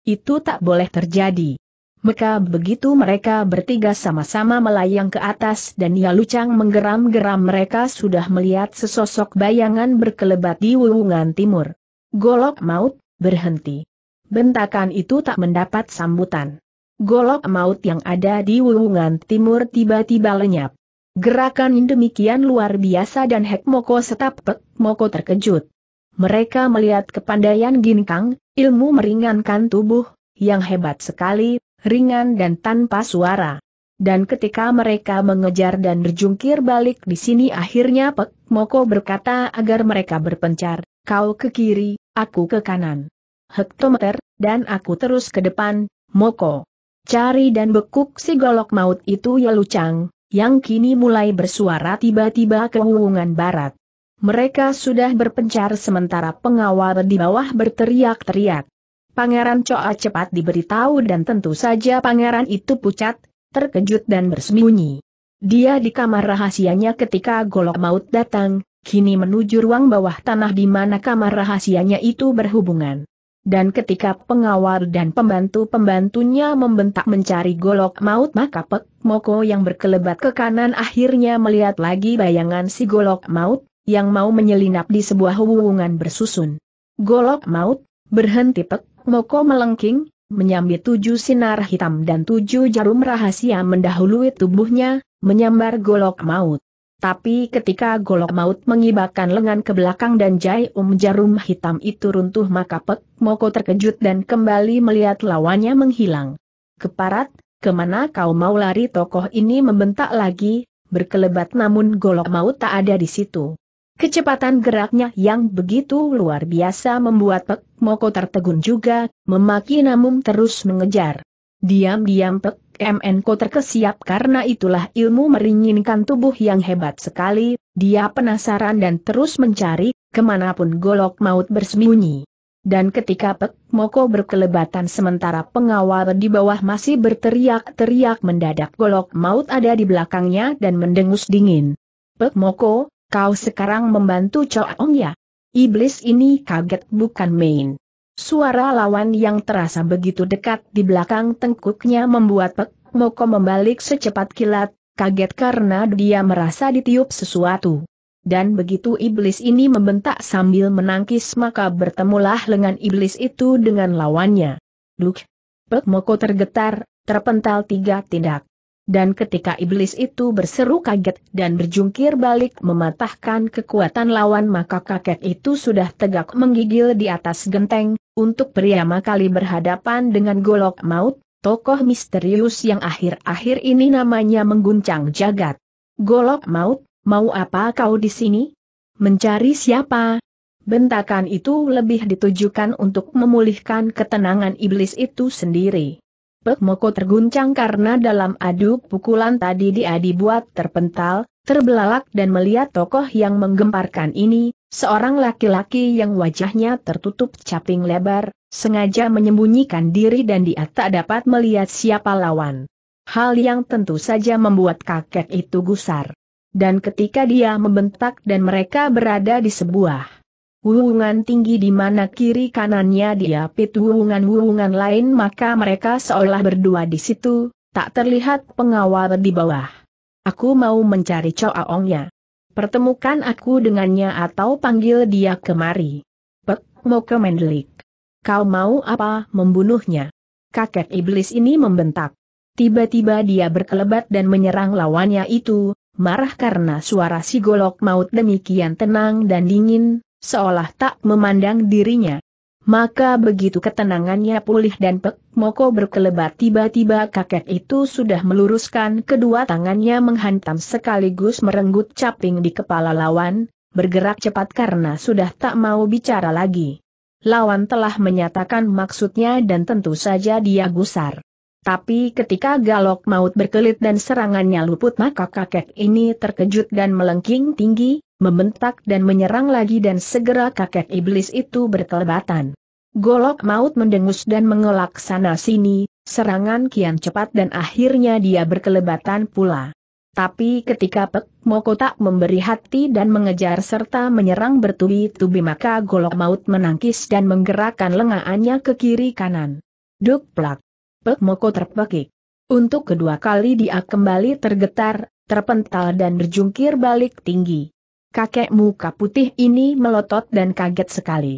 [SPEAKER 1] Itu tak boleh terjadi. Maka begitu mereka bertiga sama-sama melayang ke atas dan ia Yalucang menggeram-geram mereka sudah melihat sesosok bayangan berkelebat di wulungan timur. Golok maut, berhenti. Bentakan itu tak mendapat sambutan. Golok maut yang ada di wulungan timur tiba-tiba lenyap. Gerakan demikian luar biasa dan Hek Moko setapek, Moko terkejut. Mereka melihat kepandaian Ginkang, ilmu meringankan tubuh, yang hebat sekali, ringan dan tanpa suara. Dan ketika mereka mengejar dan berjungkir balik di sini akhirnya Pek Moko berkata agar mereka berpencar, kau ke kiri, aku ke kanan. Hektometer, dan aku terus ke depan, Moko. Cari dan bekuk si golok maut itu ya lucang, yang kini mulai bersuara tiba-tiba ke hubungan barat. Mereka sudah berpencar sementara pengawal di bawah berteriak-teriak. Pangeran Coa cepat diberitahu dan tentu saja pangeran itu pucat, terkejut dan bersembunyi. Dia di kamar rahasianya ketika golok maut datang, kini menuju ruang bawah tanah di mana kamar rahasianya itu berhubungan. Dan ketika pengawal dan pembantu-pembantunya membentak mencari golok maut maka Pek Moko yang berkelebat ke kanan akhirnya melihat lagi bayangan si golok maut, yang mau menyelinap di sebuah hubungan bersusun. Golok maut, berhenti Pek Moko melengking, menyambi tujuh sinar hitam dan tujuh jarum rahasia mendahului tubuhnya, menyambar golok maut. Tapi ketika golok maut mengibakan lengan ke belakang dan jai um jarum hitam itu runtuh maka Pek Moko terkejut dan kembali melihat lawannya menghilang. Keparat, kemana kau mau lari tokoh ini membentak lagi, berkelebat namun golok maut tak ada di situ. Kecepatan geraknya yang begitu luar biasa membuat Pek Moko tertegun juga, memaki Namum terus mengejar. Diam-diam Pek MNko terkesiap karena itulah ilmu meringinkan tubuh yang hebat sekali, dia penasaran dan terus mencari, kemanapun golok maut bersembunyi. Dan ketika Pek Moko berkelebatan sementara pengawal di bawah masih berteriak-teriak mendadak golok maut ada di belakangnya dan mendengus dingin. Pek Moko, kau sekarang membantu Choong ya? Iblis ini kaget bukan main. Suara lawan yang terasa begitu dekat di belakang tengkuknya membuat Pek Moko membalik secepat kilat, kaget karena dia merasa ditiup sesuatu. Dan begitu iblis ini membentak sambil menangkis maka bertemulah lengan iblis itu dengan lawannya. Duk! Pek Moko tergetar, terpental tiga tindak. Dan ketika iblis itu berseru kaget dan berjungkir balik mematahkan kekuatan lawan maka kakek itu sudah tegak menggigil di atas genteng, untuk periama kali berhadapan dengan golok maut, tokoh misterius yang akhir-akhir ini namanya mengguncang jagat. Golok maut, mau apa kau di sini? Mencari siapa? Bentakan itu lebih ditujukan untuk memulihkan ketenangan iblis itu sendiri. Pek Moko terguncang karena dalam adu pukulan tadi dia dibuat terpental, terbelalak dan melihat tokoh yang menggemparkan ini, seorang laki-laki yang wajahnya tertutup caping lebar, sengaja menyembunyikan diri dan dia tak dapat melihat siapa lawan. Hal yang tentu saja membuat kakek itu gusar. Dan ketika dia membentak dan mereka berada di sebuah wuungan tinggi di mana kiri kanannya diapit wuungan-wuungan lain maka mereka seolah berdua di situ, tak terlihat pengawal di bawah. Aku mau mencari Coaongnya. Pertemukan aku dengannya atau panggil dia kemari. Pek mau ke Mendelik. Kau mau apa membunuhnya? Kakek iblis ini membentak. Tiba-tiba dia berkelebat dan menyerang lawannya itu, marah karena suara si golok maut demikian tenang dan dingin, seolah tak memandang dirinya. Maka begitu ketenangannya pulih dan Pek Moko berkelebat tiba-tiba kakek itu sudah meluruskan kedua tangannya menghantam sekaligus merenggut caping di kepala lawan, bergerak cepat karena sudah tak mau bicara lagi. Lawan telah menyatakan maksudnya dan tentu saja dia gusar. Tapi ketika galok maut berkelit dan serangannya luput maka kakek ini terkejut dan melengking tinggi, membentak dan menyerang lagi dan segera kakek iblis itu berkelebatan. Golok maut mendengus dan mengelak sana sini, serangan kian cepat dan akhirnya dia berkelebatan pula. Tapi ketika Pek Moko tak memberi hati dan mengejar serta menyerang bertubi-tubi maka golok maut menangkis dan menggerakkan lengaannya ke kiri kanan. Duk plak. Pek Moko terpekik. Untuk kedua kali dia kembali tergetar, terpental dan berjungkir balik tinggi kakek muka putih ini melotot dan kaget sekali.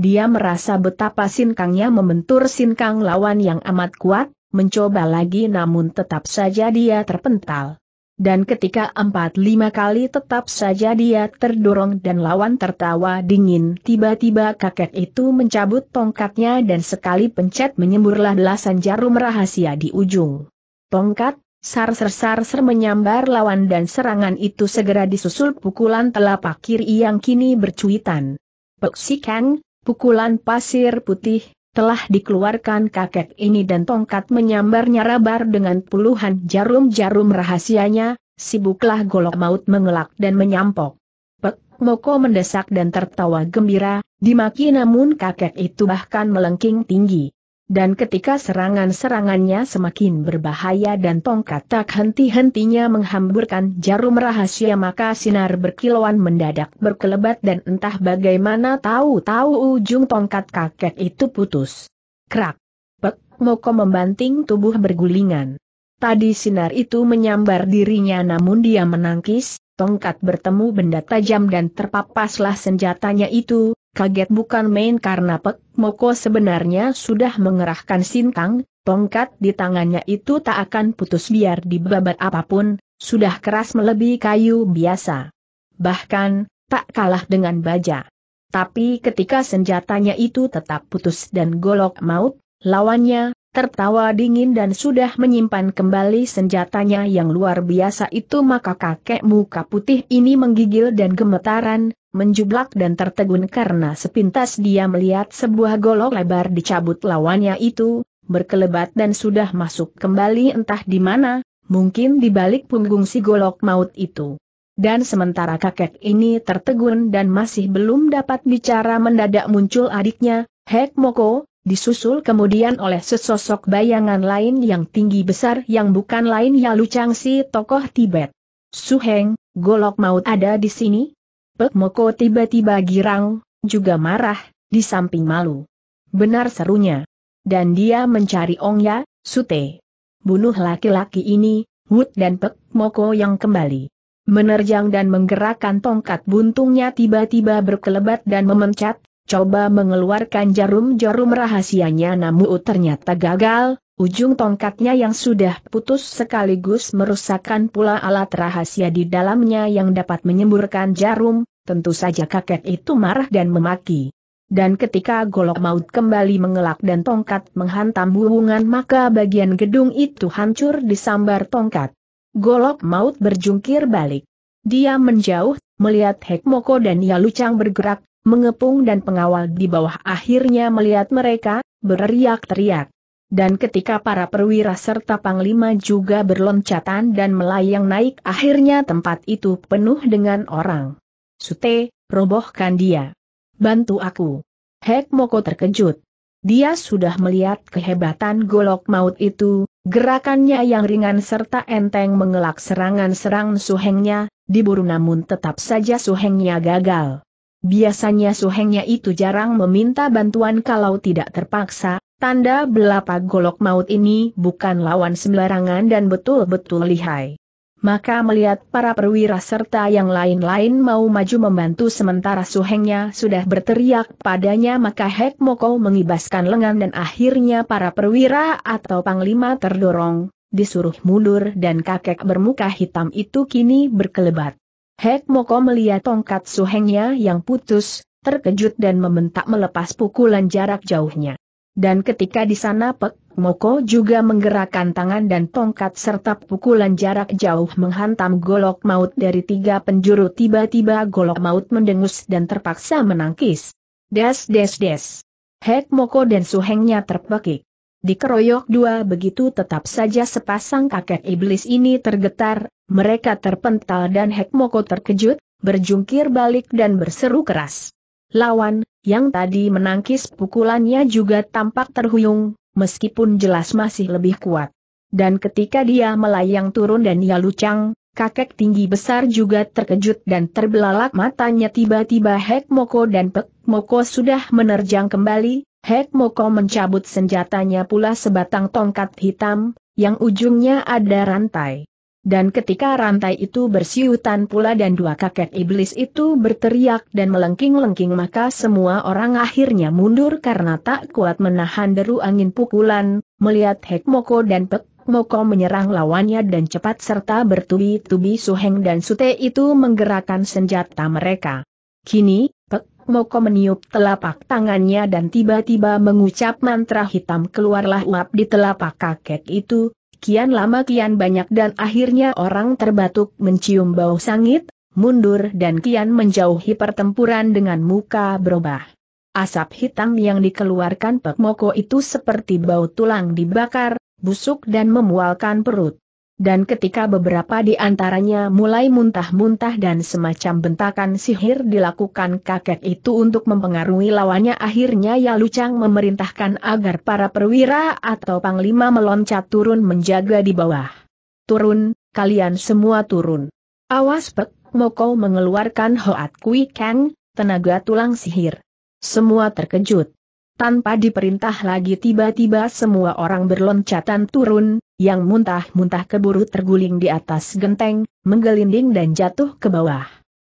[SPEAKER 1] Dia merasa betapa sinkangnya membentur sinkang lawan yang amat kuat, mencoba lagi namun tetap saja dia terpental. Dan ketika empat lima kali tetap saja dia terdorong dan lawan tertawa dingin tiba-tiba kakek itu mencabut tongkatnya dan sekali pencet menyemburlah belasan jarum rahasia di ujung. Tongkat Sar-sar, ser menyambar lawan dan serangan itu segera disusul pukulan telapak kiri yang kini bercuitan. Peksikan, pukulan pasir putih, telah dikeluarkan kakek ini dan tongkat menyambar nyarabar dengan puluhan jarum-jarum rahasianya, sibuklah golok maut mengelak dan menyampok. Pek Moko mendesak dan tertawa gembira, dimaki namun kakek itu bahkan melengking tinggi. Dan ketika serangan-serangannya semakin berbahaya dan tongkat tak henti-hentinya menghamburkan jarum rahasia maka sinar berkilauan mendadak berkelebat dan entah bagaimana tahu-tahu ujung tongkat kakek itu putus. Krak! Pek! Moko membanting tubuh bergulingan. Tadi sinar itu menyambar dirinya namun dia menangkis, tongkat bertemu benda tajam dan terpapaslah senjatanya itu, kaget bukan main karena Pek Moko sebenarnya sudah mengerahkan sintang, tongkat di tangannya itu tak akan putus biar dibabat apapun, sudah keras melebihi kayu biasa. Bahkan, tak kalah dengan baja. Tapi ketika senjatanya itu tetap putus dan golok maut, lawannya, tertawa dingin dan sudah menyimpan kembali senjatanya yang luar biasa itu maka kakek muka putih ini menggigil dan gemetaran, menjublak dan tertegun karena sepintas dia melihat sebuah golok lebar dicabut lawannya itu, berkelebat dan sudah masuk kembali entah di mana, mungkin di balik punggung si golok maut itu. Dan sementara kakek ini tertegun dan masih belum dapat bicara mendadak muncul adiknya, Hek Moko, disusul kemudian oleh sesosok bayangan lain yang tinggi besar yang bukan lain Yalu Changsi tokoh Tibet. Suheng, golok maut ada di sini? Pek Moko tiba-tiba girang, juga marah, di samping malu. Benar serunya. Dan dia mencari Ong Ya, Sute. Bunuh laki-laki ini, Wood dan Pek Moko yang kembali. Menerjang dan menggerakkan tongkat buntungnya tiba-tiba berkelebat dan memencet, coba mengeluarkan jarum-jarum rahasianya namun ternyata gagal, Ujung tongkatnya yang sudah putus sekaligus merusakkan pula alat rahasia di dalamnya yang dapat menyemburkan jarum, tentu saja kakek itu marah dan memaki. Dan ketika golok maut kembali mengelak dan tongkat menghantam buungan maka bagian gedung itu hancur disambar tongkat. Golok maut berjungkir balik. Dia menjauh, melihat Hekmoko dan Yalucang bergerak, mengepung dan pengawal di bawah akhirnya melihat mereka, berteriak teriak dan ketika para perwira serta panglima juga berloncatan dan melayang naik akhirnya tempat itu penuh dengan orang. Sute, robohkan dia. Bantu aku. Hek Moko terkejut. Dia sudah melihat kehebatan golok maut itu, gerakannya yang ringan serta enteng mengelak serangan serang suhengnya, diburu namun tetap saja suhengnya gagal. Biasanya suhengnya itu jarang meminta bantuan kalau tidak terpaksa, Tanda belapa golok maut ini bukan lawan sembarangan dan betul-betul lihai. Maka melihat para perwira serta yang lain-lain mau maju membantu sementara suhengnya sudah berteriak padanya maka Hek Moko mengibaskan lengan dan akhirnya para perwira atau panglima terdorong, disuruh mundur dan kakek bermuka hitam itu kini berkelebat. Hek Moko melihat tongkat suhengnya yang putus, terkejut dan membentak melepas pukulan jarak jauhnya. Dan ketika di sana Pek Moko juga menggerakkan tangan dan tongkat serta pukulan jarak jauh menghantam golok maut dari tiga penjuru tiba-tiba golok maut mendengus dan terpaksa menangkis. Des des des. Hek Moko dan suhengnya terpekik. Dikeroyok dua begitu tetap saja sepasang kakek iblis ini tergetar, mereka terpental dan Hek Moko terkejut, berjungkir balik dan berseru keras. Lawan, yang tadi menangkis pukulannya juga tampak terhuyung, meskipun jelas masih lebih kuat. Dan ketika dia melayang turun dan ia lucang, kakek tinggi besar juga terkejut dan terbelalak matanya tiba-tiba Hek Moko dan Pek Moko sudah menerjang kembali, Hek Moko mencabut senjatanya pula sebatang tongkat hitam, yang ujungnya ada rantai. Dan ketika rantai itu bersiutan pula dan dua kakek iblis itu berteriak dan melengking-lengking maka semua orang akhirnya mundur karena tak kuat menahan deru angin pukulan, melihat Hekmoko dan Pek Moko menyerang lawannya dan cepat serta bertubi-tubi Suheng dan Sute itu menggerakkan senjata mereka. Kini, Pek Moko meniup telapak tangannya dan tiba-tiba mengucap mantra hitam keluarlah uap di telapak kakek itu, kian lama kian banyak dan akhirnya orang terbatuk mencium bau sangit, mundur dan kian menjauhi pertempuran dengan muka berubah. Asap hitam yang dikeluarkan Pek Moko itu seperti bau tulang dibakar, busuk dan memualkan perut. Dan ketika beberapa di antaranya mulai muntah-muntah dan semacam bentakan sihir dilakukan kakek itu untuk mempengaruhi lawannya akhirnya Ya Lucang memerintahkan agar para perwira atau panglima meloncat turun menjaga di bawah. Turun, kalian semua turun. Awas Pek, Moko mengeluarkan Hoat Kui Kang, tenaga tulang sihir. Semua terkejut. Tanpa diperintah lagi tiba-tiba semua orang berloncatan turun, yang muntah-muntah keburu terguling di atas genteng, menggelinding dan jatuh ke bawah.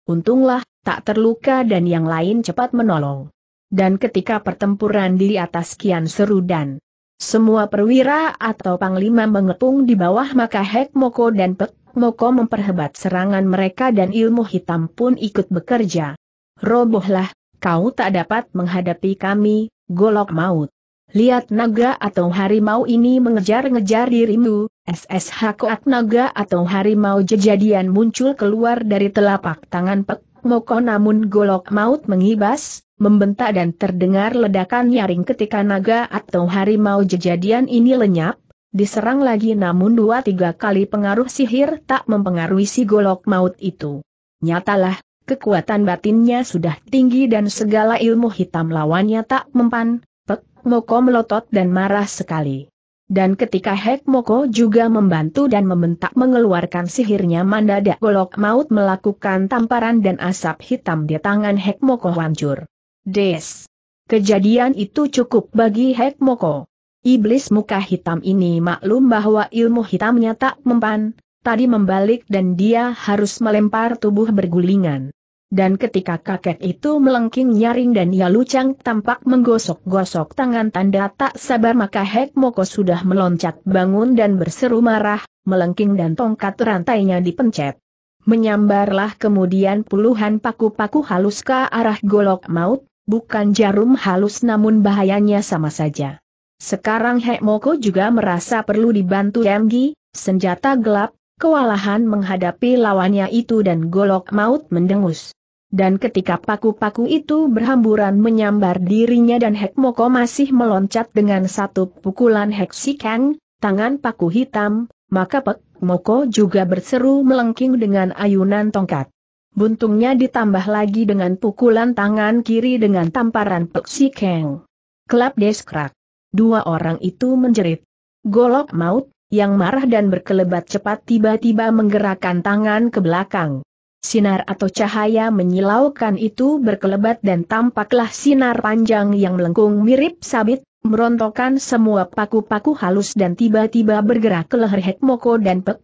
[SPEAKER 1] Untunglah, tak terluka dan yang lain cepat menolong. Dan ketika pertempuran di atas kian seru dan semua perwira atau panglima mengepung di bawah maka Hek Moko dan Pek Moko memperhebat serangan mereka dan ilmu hitam pun ikut bekerja. Robohlah, kau tak dapat menghadapi kami, golok maut. Lihat naga atau harimau ini mengejar-ngejar dirimu, SSH koak naga atau harimau jejadian muncul keluar dari telapak tangan Pek Moko namun golok maut mengibas, membentak dan terdengar ledakan nyaring ketika naga atau harimau jejadian ini lenyap, diserang lagi namun dua tiga kali pengaruh sihir tak mempengaruhi si golok maut itu. Nyatalah, kekuatan batinnya sudah tinggi dan segala ilmu hitam lawannya tak mempan, Moko melotot dan marah sekali. Dan ketika Hek Moko juga membantu dan membentak mengeluarkan sihirnya mandadak Golok Maut melakukan tamparan dan asap hitam di tangan Hek Moko hancur. Des. Kejadian itu cukup bagi Hek Moko. Iblis muka hitam ini maklum bahwa ilmu hitamnya tak mempan, tadi membalik dan dia harus melempar tubuh bergulingan. Dan ketika kakek itu melengking nyaring dan Yalucang tampak menggosok-gosok tangan tanda tak sabar maka Hek Moko sudah meloncat bangun dan berseru marah, melengking dan tongkat rantainya dipencet. Menyambarlah kemudian puluhan paku-paku halus ke arah golok maut, bukan jarum halus namun bahayanya sama saja. Sekarang Hek Moko juga merasa perlu dibantu Yamgi, senjata gelap, kewalahan menghadapi lawannya itu dan golok maut mendengus. Dan ketika paku-paku itu berhamburan menyambar dirinya dan Hek Moko masih meloncat dengan satu pukulan Hek Sikang, tangan paku hitam, maka Pek Moko juga berseru melengking dengan ayunan tongkat. Buntungnya ditambah lagi dengan pukulan tangan kiri dengan tamparan Pek Sikang. Kelap deskrak. Dua orang itu menjerit. Golok maut, yang marah dan berkelebat cepat tiba-tiba menggerakkan tangan ke belakang. Sinar atau cahaya menyilaukan itu berkelebat dan tampaklah sinar panjang yang melengkung mirip sabit, merontokkan semua paku-paku halus dan tiba-tiba bergerak ke leher Hekmoko dan Pek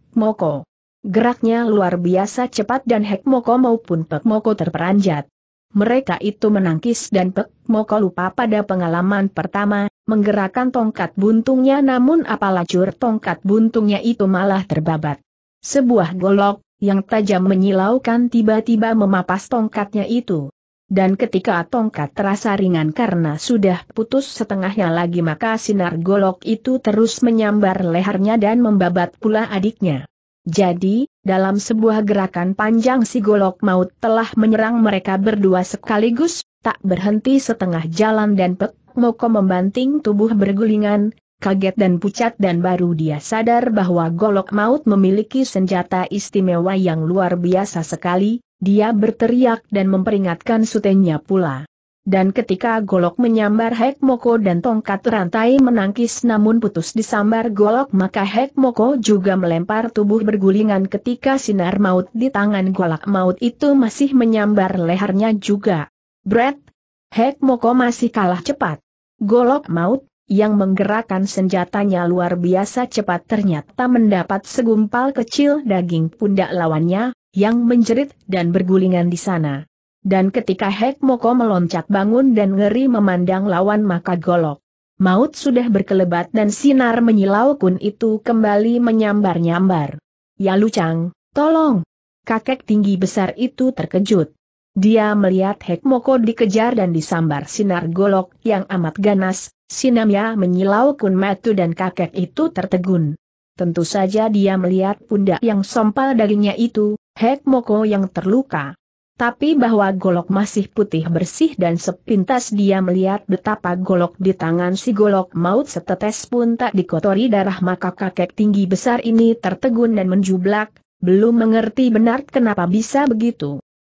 [SPEAKER 1] Geraknya luar biasa cepat dan Hekmoko maupun Pek terperanjat. Mereka itu menangkis dan Pek lupa pada pengalaman pertama, menggerakkan tongkat buntungnya namun apalacur tongkat buntungnya itu malah terbabat. Sebuah golok, yang tajam menyilaukan tiba-tiba memapas tongkatnya itu. Dan ketika tongkat terasa ringan karena sudah putus setengahnya lagi maka sinar golok itu terus menyambar lehernya dan membabat pula adiknya. Jadi, dalam sebuah gerakan panjang si golok maut telah menyerang mereka berdua sekaligus, tak berhenti setengah jalan dan Pek Moko membanting tubuh bergulingan, kaget dan pucat dan baru dia sadar bahwa golok maut memiliki senjata istimewa yang luar biasa sekali, dia berteriak dan memperingatkan sutenya pula. Dan ketika golok menyambar Hek Moko dan tongkat rantai menangkis namun putus disambar golok maka Hek Moko juga melempar tubuh bergulingan ketika sinar maut di tangan golok maut itu masih menyambar lehernya juga. Brett! Hek Moko masih kalah cepat. Golok maut, yang menggerakkan senjatanya luar biasa cepat ternyata mendapat segumpal kecil daging pundak lawannya, yang menjerit dan bergulingan di sana. Dan ketika Hek Moko meloncat bangun dan ngeri memandang lawan maka golok. Maut sudah berkelebat dan sinar menyilau kun itu kembali menyambar-nyambar. Ya Lucang, tolong! Kakek tinggi besar itu terkejut. Dia melihat Hekmoko dikejar dan disambar sinar golok yang amat ganas, sinamnya menyilau kun matu dan kakek itu tertegun. Tentu saja dia melihat pundak yang sompal dagingnya itu, Hekmoko yang terluka. Tapi bahwa golok masih putih bersih dan sepintas dia melihat betapa golok di tangan si golok maut setetes pun tak dikotori darah maka kakek tinggi besar ini tertegun dan menjublak, belum mengerti benar kenapa bisa begitu.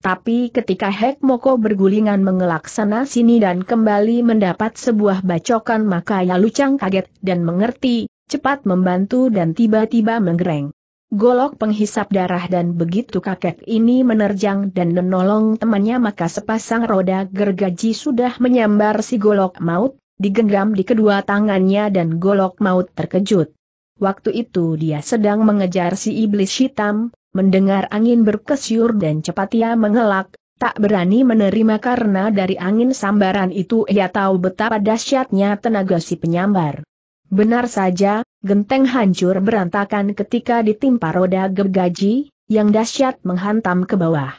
[SPEAKER 1] Tapi ketika Hek Moko bergulingan mengelak sana sini dan kembali mendapat sebuah bacokan maka lucang kaget dan mengerti, cepat membantu dan tiba-tiba menggereng. Golok penghisap darah dan begitu kakek ini menerjang dan menolong temannya maka sepasang roda gergaji sudah menyambar si golok maut, digenggam di kedua tangannya dan golok maut terkejut. Waktu itu dia sedang mengejar si iblis hitam, Mendengar angin berkesyur dan cepat ia mengelak, tak berani menerima karena dari angin sambaran itu ia tahu betapa dahsyatnya tenaga si penyambar. Benar saja, genteng hancur berantakan ketika ditimpa roda gergaji, yang dahsyat menghantam ke bawah.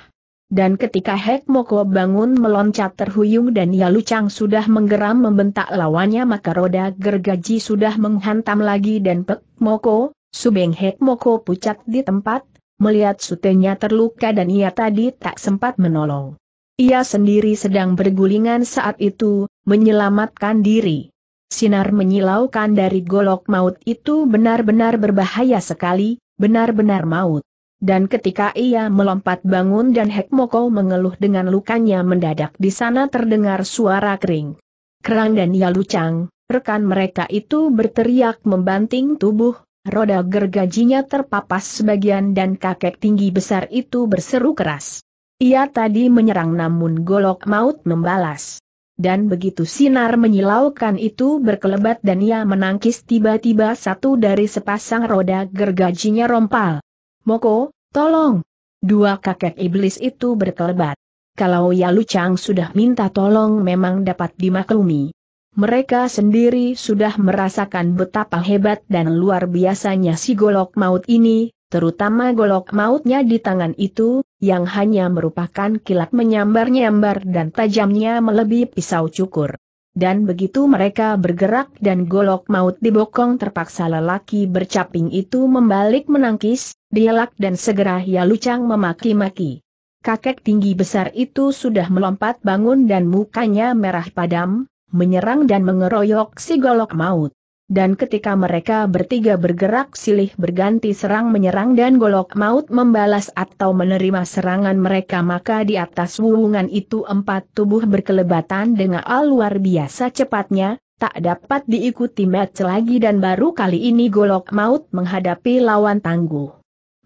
[SPEAKER 1] Dan ketika Hek Moko bangun meloncat terhuyung dan Yalucang sudah menggeram membentak lawannya maka roda gergaji sudah menghantam lagi dan Pek Moko, Subeng Hek Moko pucat di tempat, melihat sutenya terluka dan ia tadi tak sempat menolong. Ia sendiri sedang bergulingan saat itu, menyelamatkan diri. Sinar menyilaukan dari golok maut itu benar-benar berbahaya sekali, benar-benar maut. Dan ketika ia melompat bangun dan Hekmoko mengeluh dengan lukanya mendadak di sana terdengar suara kering. Kerang dan Yalucang, rekan mereka itu berteriak membanting tubuh, roda gergajinya terpapas sebagian dan kakek tinggi besar itu berseru keras. Ia tadi menyerang namun golok maut membalas. Dan begitu sinar menyilaukan itu berkelebat dan ia menangkis tiba-tiba satu dari sepasang roda gergajinya rompal. Moko, tolong! Dua kakek iblis itu berkelebat. Kalau Yalu Chang sudah minta tolong memang dapat dimaklumi mereka sendiri sudah merasakan betapa hebat dan luar biasanya si golok maut ini, terutama golok mautnya di tangan itu, yang hanya merupakan kilat menyambar-nyambar dan tajamnya melebihi pisau cukur. Dan begitu mereka bergerak dan golok maut dibokong terpaksa lelaki bercaping itu membalik menangkis, dielak dan segera ia lucang memaki-maki. Kakek tinggi besar itu sudah melompat bangun dan mukanya merah padam, menyerang dan mengeroyok si golok maut. Dan ketika mereka bertiga bergerak silih berganti serang menyerang dan golok maut membalas atau menerima serangan mereka maka di atas wuwungan itu empat tubuh berkelebatan dengan luar biasa cepatnya, tak dapat diikuti match lagi dan baru kali ini golok maut menghadapi lawan tangguh.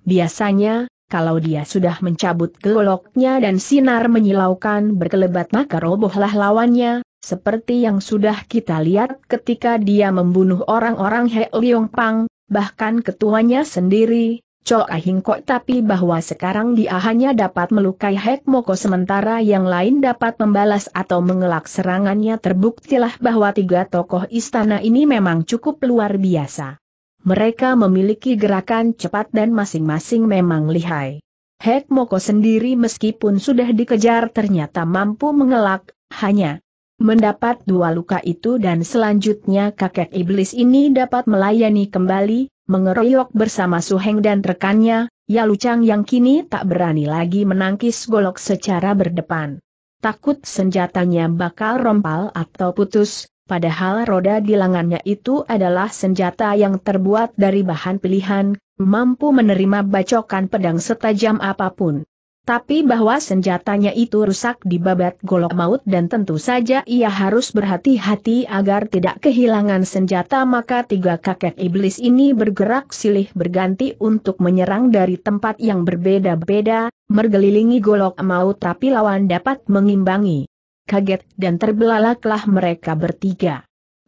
[SPEAKER 1] Biasanya, kalau dia sudah mencabut goloknya dan sinar menyilaukan berkelebat maka robohlah lawannya, seperti yang sudah kita lihat ketika dia membunuh orang-orang He Liong Pang, bahkan ketuanya sendiri, Cho Ahing Kok tapi bahwa sekarang dia hanya dapat melukai Hek Moko sementara yang lain dapat membalas atau mengelak serangannya terbuktilah bahwa tiga tokoh istana ini memang cukup luar biasa. Mereka memiliki gerakan cepat dan masing-masing memang lihai. Hek Moko sendiri meskipun sudah dikejar ternyata mampu mengelak, hanya mendapat dua luka itu dan selanjutnya kakek iblis ini dapat melayani kembali, mengeroyok bersama Suheng dan rekannya, Ya Lucang yang kini tak berani lagi menangkis golok secara berdepan. Takut senjatanya bakal rompal atau putus, padahal roda di lengannya itu adalah senjata yang terbuat dari bahan pilihan, mampu menerima bacokan pedang setajam apapun. Tapi bahwa senjatanya itu rusak di babat golok maut dan tentu saja ia harus berhati-hati agar tidak kehilangan senjata maka tiga kakek iblis ini bergerak silih berganti untuk menyerang dari tempat yang berbeda-beda, mergelilingi golok maut tapi lawan dapat mengimbangi. Kaget dan terbelalaklah mereka bertiga.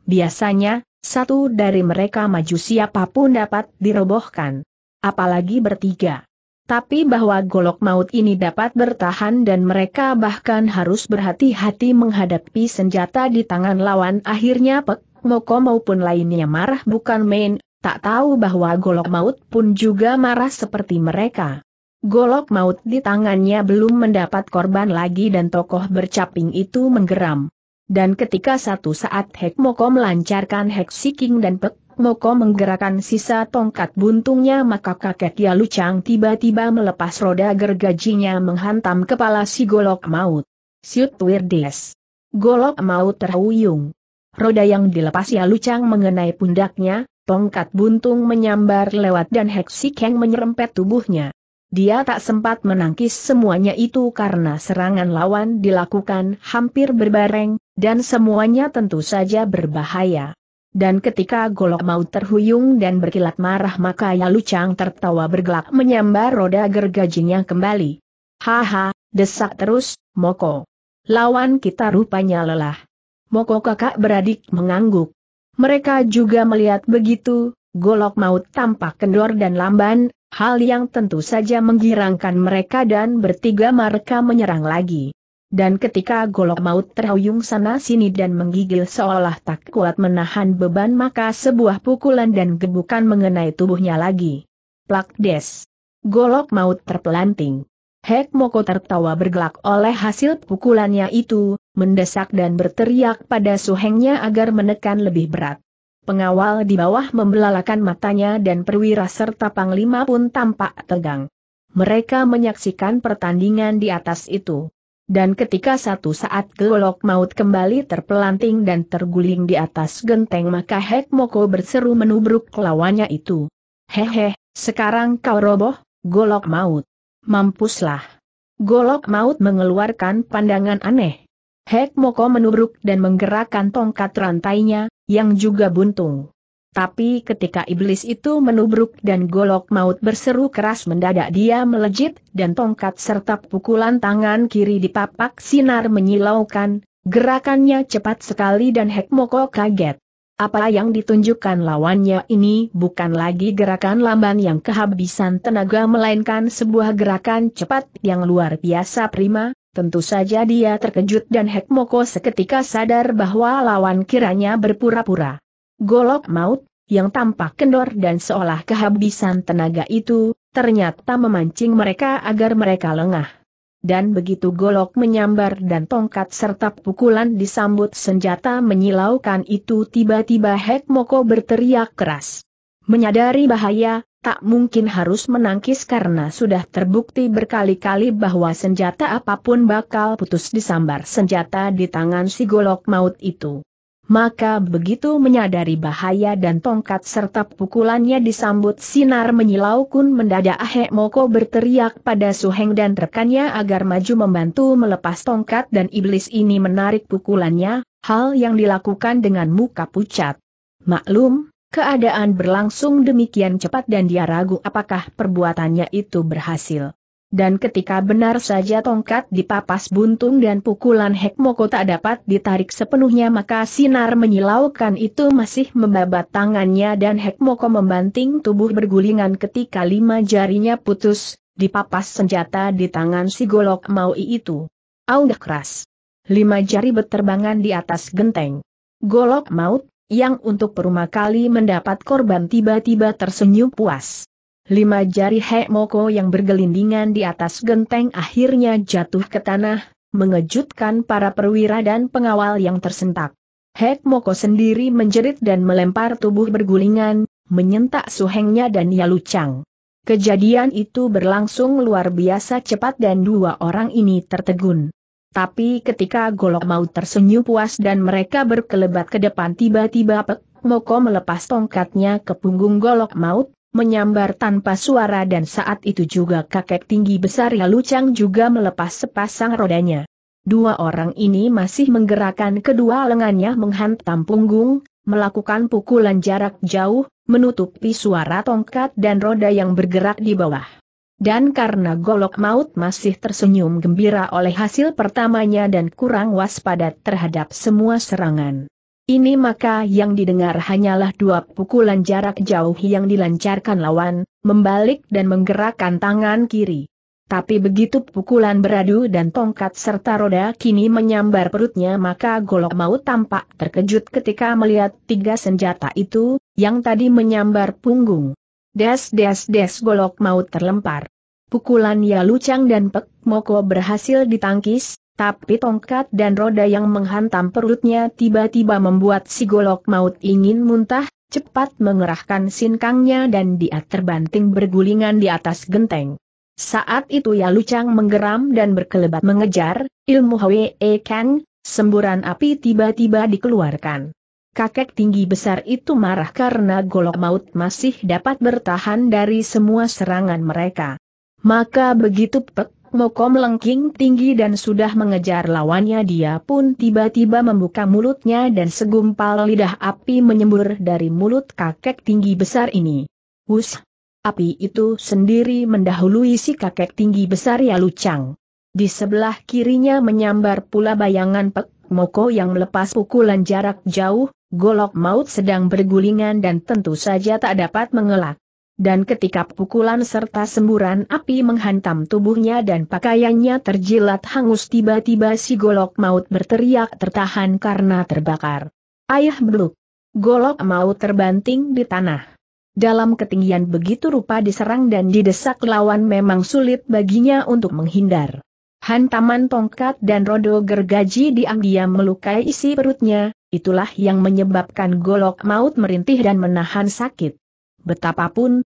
[SPEAKER 1] Biasanya, satu dari mereka maju siapapun dapat dirobohkan. Apalagi bertiga tapi bahwa golok maut ini dapat bertahan dan mereka bahkan harus berhati-hati menghadapi senjata di tangan lawan akhirnya Pek Moko maupun lainnya marah bukan main, tak tahu bahwa golok maut pun juga marah seperti mereka. Golok maut di tangannya belum mendapat korban lagi dan tokoh bercaping itu menggeram dan ketika satu saat Hek Moko melancarkan Hek Siking dan Pek Moko menggerakkan sisa tongkat buntungnya maka kakek Yalu tiba-tiba melepas roda gergajinya menghantam kepala si golok maut. Siut Wirdes. Golok maut terhuyung. Roda yang dilepas Yalu mengenai pundaknya, tongkat buntung menyambar lewat dan Hek Kang menyerempet tubuhnya. Dia tak sempat menangkis semuanya itu karena serangan lawan dilakukan hampir berbareng, dan semuanya tentu saja berbahaya. Dan ketika golok Maut terhuyung dan berkilat marah maka Yalu Chang tertawa bergelak menyambar roda gergajinya kembali. Haha, desak terus, Moko. Lawan kita rupanya lelah. Moko kakak beradik mengangguk. Mereka juga melihat begitu, golok maut tampak kendor dan lamban, hal yang tentu saja menggirangkan mereka dan bertiga mereka menyerang lagi. Dan ketika golok maut terhuyung sana-sini dan menggigil seolah tak kuat menahan beban maka sebuah pukulan dan gebukan mengenai tubuhnya lagi. Plak des. Golok maut terpelanting. Hek Moko tertawa bergelak oleh hasil pukulannya itu, mendesak dan berteriak pada suhengnya agar menekan lebih berat. Pengawal di bawah membelalakan matanya dan perwira serta panglima pun tampak tegang. Mereka menyaksikan pertandingan di atas itu dan ketika satu saat golok maut kembali terpelanting dan terguling di atas genteng maka Hek Moko berseru menubruk lawannya itu. Hehe, sekarang kau roboh, golok maut. Mampuslah. Golok maut mengeluarkan pandangan aneh. Hek Moko menubruk dan menggerakkan tongkat rantainya, yang juga buntung. Tapi ketika iblis itu menubruk dan golok maut berseru keras mendadak dia melejit, dan tongkat serta pukulan tangan kiri di papak sinar menyilaukan, gerakannya cepat sekali dan Hekmoko kaget. Apa yang ditunjukkan lawannya ini bukan lagi gerakan lamban yang kehabisan tenaga melainkan sebuah gerakan cepat yang luar biasa prima, Tentu saja dia terkejut dan Hekmoko seketika sadar bahwa lawan kiranya berpura-pura. Golok maut, yang tampak kendor dan seolah kehabisan tenaga itu, ternyata memancing mereka agar mereka lengah. Dan begitu golok menyambar dan tongkat serta pukulan disambut senjata menyilaukan itu tiba-tiba Hek Moko berteriak keras. Menyadari bahaya, tak mungkin harus menangkis karena sudah terbukti berkali-kali bahwa senjata apapun bakal putus disambar senjata di tangan si golok maut itu maka begitu menyadari bahaya dan tongkat serta pukulannya disambut sinar menyilau kun mendadak Ahek Moko berteriak pada Suheng dan rekannya agar maju membantu melepas tongkat dan iblis ini menarik pukulannya, hal yang dilakukan dengan muka pucat. Maklum, keadaan berlangsung demikian cepat dan dia ragu apakah perbuatannya itu berhasil dan ketika benar saja tongkat dipapas buntung dan pukulan Hekmoko tak dapat ditarik sepenuhnya maka sinar menyilaukan itu masih membabat tangannya dan Hekmoko membanting tubuh bergulingan ketika lima jarinya putus, dipapas senjata di tangan si golok maui itu. Aungah keras. Lima jari berterbangan di atas genteng. Golok maut, yang untuk perumah kali mendapat korban tiba-tiba tersenyum puas. Lima jari Hek Moko yang bergelindingan di atas genteng akhirnya jatuh ke tanah, mengejutkan para perwira dan pengawal yang tersentak. Hek Moko sendiri menjerit dan melempar tubuh bergulingan, menyentak suhengnya dan ia Chang. Kejadian itu berlangsung luar biasa cepat dan dua orang ini tertegun. Tapi ketika golok mau tersenyum puas dan mereka berkelebat ke depan tiba-tiba Pek Moko melepas tongkatnya ke punggung golok maut, menyambar tanpa suara dan saat itu juga kakek tinggi besar Ya Lucang juga melepas sepasang rodanya. Dua orang ini masih menggerakkan kedua lengannya menghantam punggung, melakukan pukulan jarak jauh, menutupi suara tongkat dan roda yang bergerak di bawah. Dan karena golok maut masih tersenyum gembira oleh hasil pertamanya dan kurang waspada terhadap semua serangan. Ini maka yang didengar hanyalah dua pukulan jarak jauh yang dilancarkan lawan, membalik dan menggerakkan tangan kiri. Tapi begitu pukulan beradu dan tongkat serta roda kini menyambar perutnya maka golok Maut tampak terkejut ketika melihat tiga senjata itu, yang tadi menyambar punggung. Des des des golok Maut terlempar. Pukulan Yalucang Lucang dan Pek Moko berhasil ditangkis, tapi tongkat dan roda yang menghantam perutnya tiba-tiba membuat si golok maut ingin muntah, cepat mengerahkan sinkangnya dan dia terbanting bergulingan di atas genteng. Saat itu ya Lucang menggeram dan berkelebat mengejar, ilmu Hwe e Kang, semburan api tiba-tiba dikeluarkan. Kakek tinggi besar itu marah karena golok maut masih dapat bertahan dari semua serangan mereka. Maka begitu pek Moko melengking tinggi dan sudah mengejar lawannya dia pun tiba-tiba membuka mulutnya dan segumpal lidah api menyembur dari mulut kakek tinggi besar ini. Hus, Api itu sendiri mendahului si kakek tinggi besar ya lucang. Di sebelah kirinya menyambar pula bayangan Pek Moko yang melepas pukulan jarak jauh, golok maut sedang bergulingan dan tentu saja tak dapat mengelak dan ketika pukulan serta semburan api menghantam tubuhnya dan pakaiannya terjilat hangus tiba-tiba si golok maut berteriak tertahan karena terbakar. Ayah beluk. Golok maut terbanting di tanah. Dalam ketinggian begitu rupa diserang dan didesak lawan memang sulit baginya untuk menghindar. Hantaman tongkat dan rodo gergaji diam-diam melukai isi perutnya, itulah yang menyebabkan golok maut merintih dan menahan sakit. Betapapun,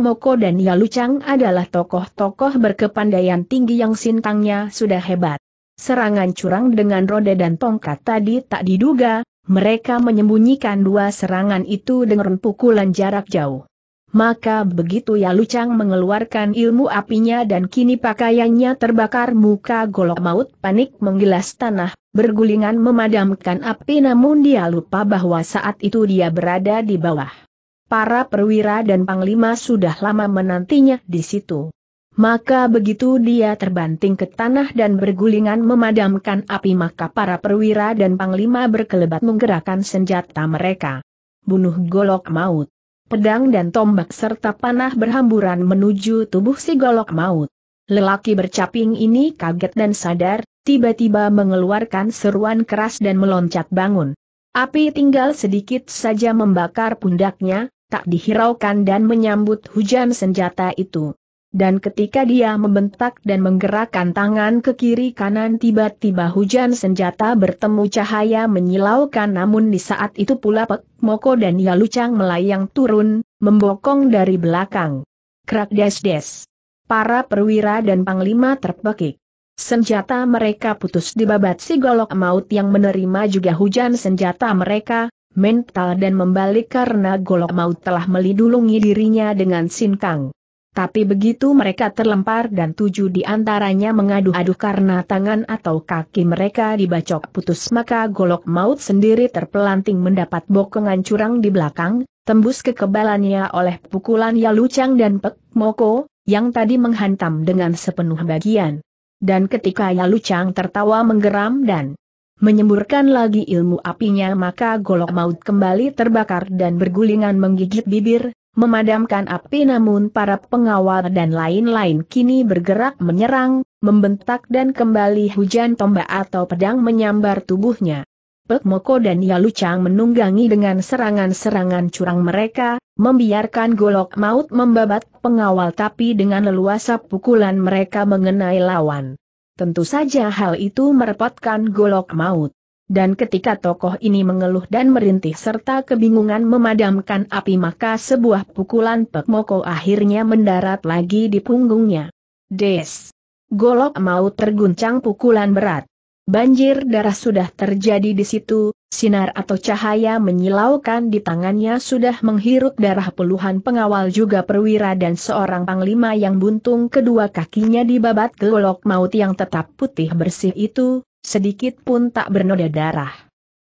[SPEAKER 1] Moko dan Yalucang adalah tokoh-tokoh berkepandaian tinggi yang sintangnya sudah hebat. Serangan curang dengan roda dan tongkat tadi tak diduga, mereka menyembunyikan dua serangan itu dengan pukulan jarak jauh. Maka begitu Yalucang mengeluarkan ilmu apinya dan kini pakaiannya terbakar muka golok maut panik menggilas tanah, bergulingan memadamkan api namun dia lupa bahwa saat itu dia berada di bawah para perwira dan panglima sudah lama menantinya di situ. Maka begitu dia terbanting ke tanah dan bergulingan memadamkan api maka para perwira dan panglima berkelebat menggerakkan senjata mereka. Bunuh golok maut. Pedang dan tombak serta panah berhamburan menuju tubuh si golok maut. Lelaki bercaping ini kaget dan sadar, tiba-tiba mengeluarkan seruan keras dan meloncat bangun. Api tinggal sedikit saja membakar pundaknya, tak dihiraukan dan menyambut hujan senjata itu. Dan ketika dia membentak dan menggerakkan tangan ke kiri kanan tiba-tiba hujan senjata bertemu cahaya menyilaukan namun di saat itu pula Pek Moko dan Yalucang melayang turun, membokong dari belakang. Krak des-des. Para perwira dan panglima terpekik. Senjata mereka putus dibabat si golok maut yang menerima juga hujan senjata mereka, mental dan membalik karena golok maut telah melindungi dirinya dengan sinkang. Tapi begitu mereka terlempar dan tujuh di antaranya mengadu-adu karena tangan atau kaki mereka dibacok putus maka golok maut sendiri terpelanting mendapat bokongan curang di belakang, tembus kekebalannya oleh pukulan Yalucang dan Pek Moko, yang tadi menghantam dengan sepenuh bagian. Dan ketika Yalucang tertawa menggeram dan menyemburkan lagi ilmu apinya maka golok maut kembali terbakar dan bergulingan menggigit bibir, memadamkan api namun para pengawal dan lain-lain kini bergerak menyerang, membentak dan kembali hujan tombak atau pedang menyambar tubuhnya. Pek Moko dan Yalucang menunggangi dengan serangan-serangan curang mereka, membiarkan golok maut membabat pengawal tapi dengan leluasa pukulan mereka mengenai lawan. Tentu saja hal itu merepotkan golok maut. Dan ketika tokoh ini mengeluh dan merintih serta kebingungan memadamkan api maka sebuah pukulan Moko akhirnya mendarat lagi di punggungnya. Des! Golok maut terguncang pukulan berat. Banjir darah sudah terjadi di situ, Sinar atau cahaya menyilaukan di tangannya sudah menghirup darah puluhan pengawal juga perwira dan seorang panglima yang buntung kedua kakinya di babat golok maut yang tetap putih bersih itu, sedikit pun tak bernoda darah.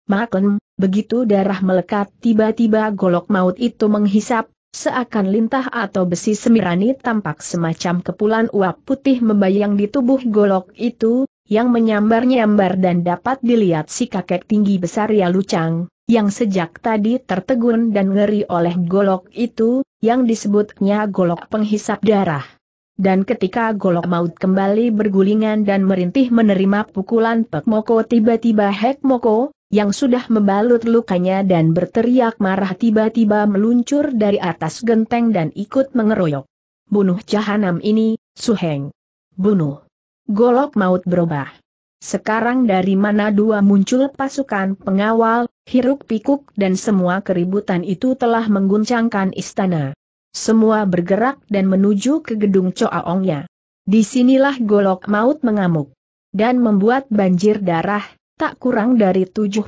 [SPEAKER 1] Maklum, begitu darah melekat tiba-tiba golok maut itu menghisap, seakan lintah atau besi semirani tampak semacam kepulan uap putih membayang di tubuh golok itu, yang menyambar-nyambar dan dapat dilihat si kakek tinggi besar Ya Lucang, yang sejak tadi tertegun dan ngeri oleh golok itu, yang disebutnya golok penghisap darah. Dan ketika golok maut kembali bergulingan dan merintih menerima pukulan Pek Moko tiba-tiba Hek Moko, yang sudah membalut lukanya dan berteriak marah tiba-tiba meluncur dari atas genteng dan ikut mengeroyok. Bunuh jahanam ini, Suheng. Bunuh. Golok maut berubah. Sekarang dari mana dua muncul pasukan pengawal, hiruk pikuk dan semua keributan itu telah mengguncangkan istana. Semua bergerak dan menuju ke gedung Coaongnya. Disinilah golok maut mengamuk. Dan membuat banjir darah, tak kurang dari 70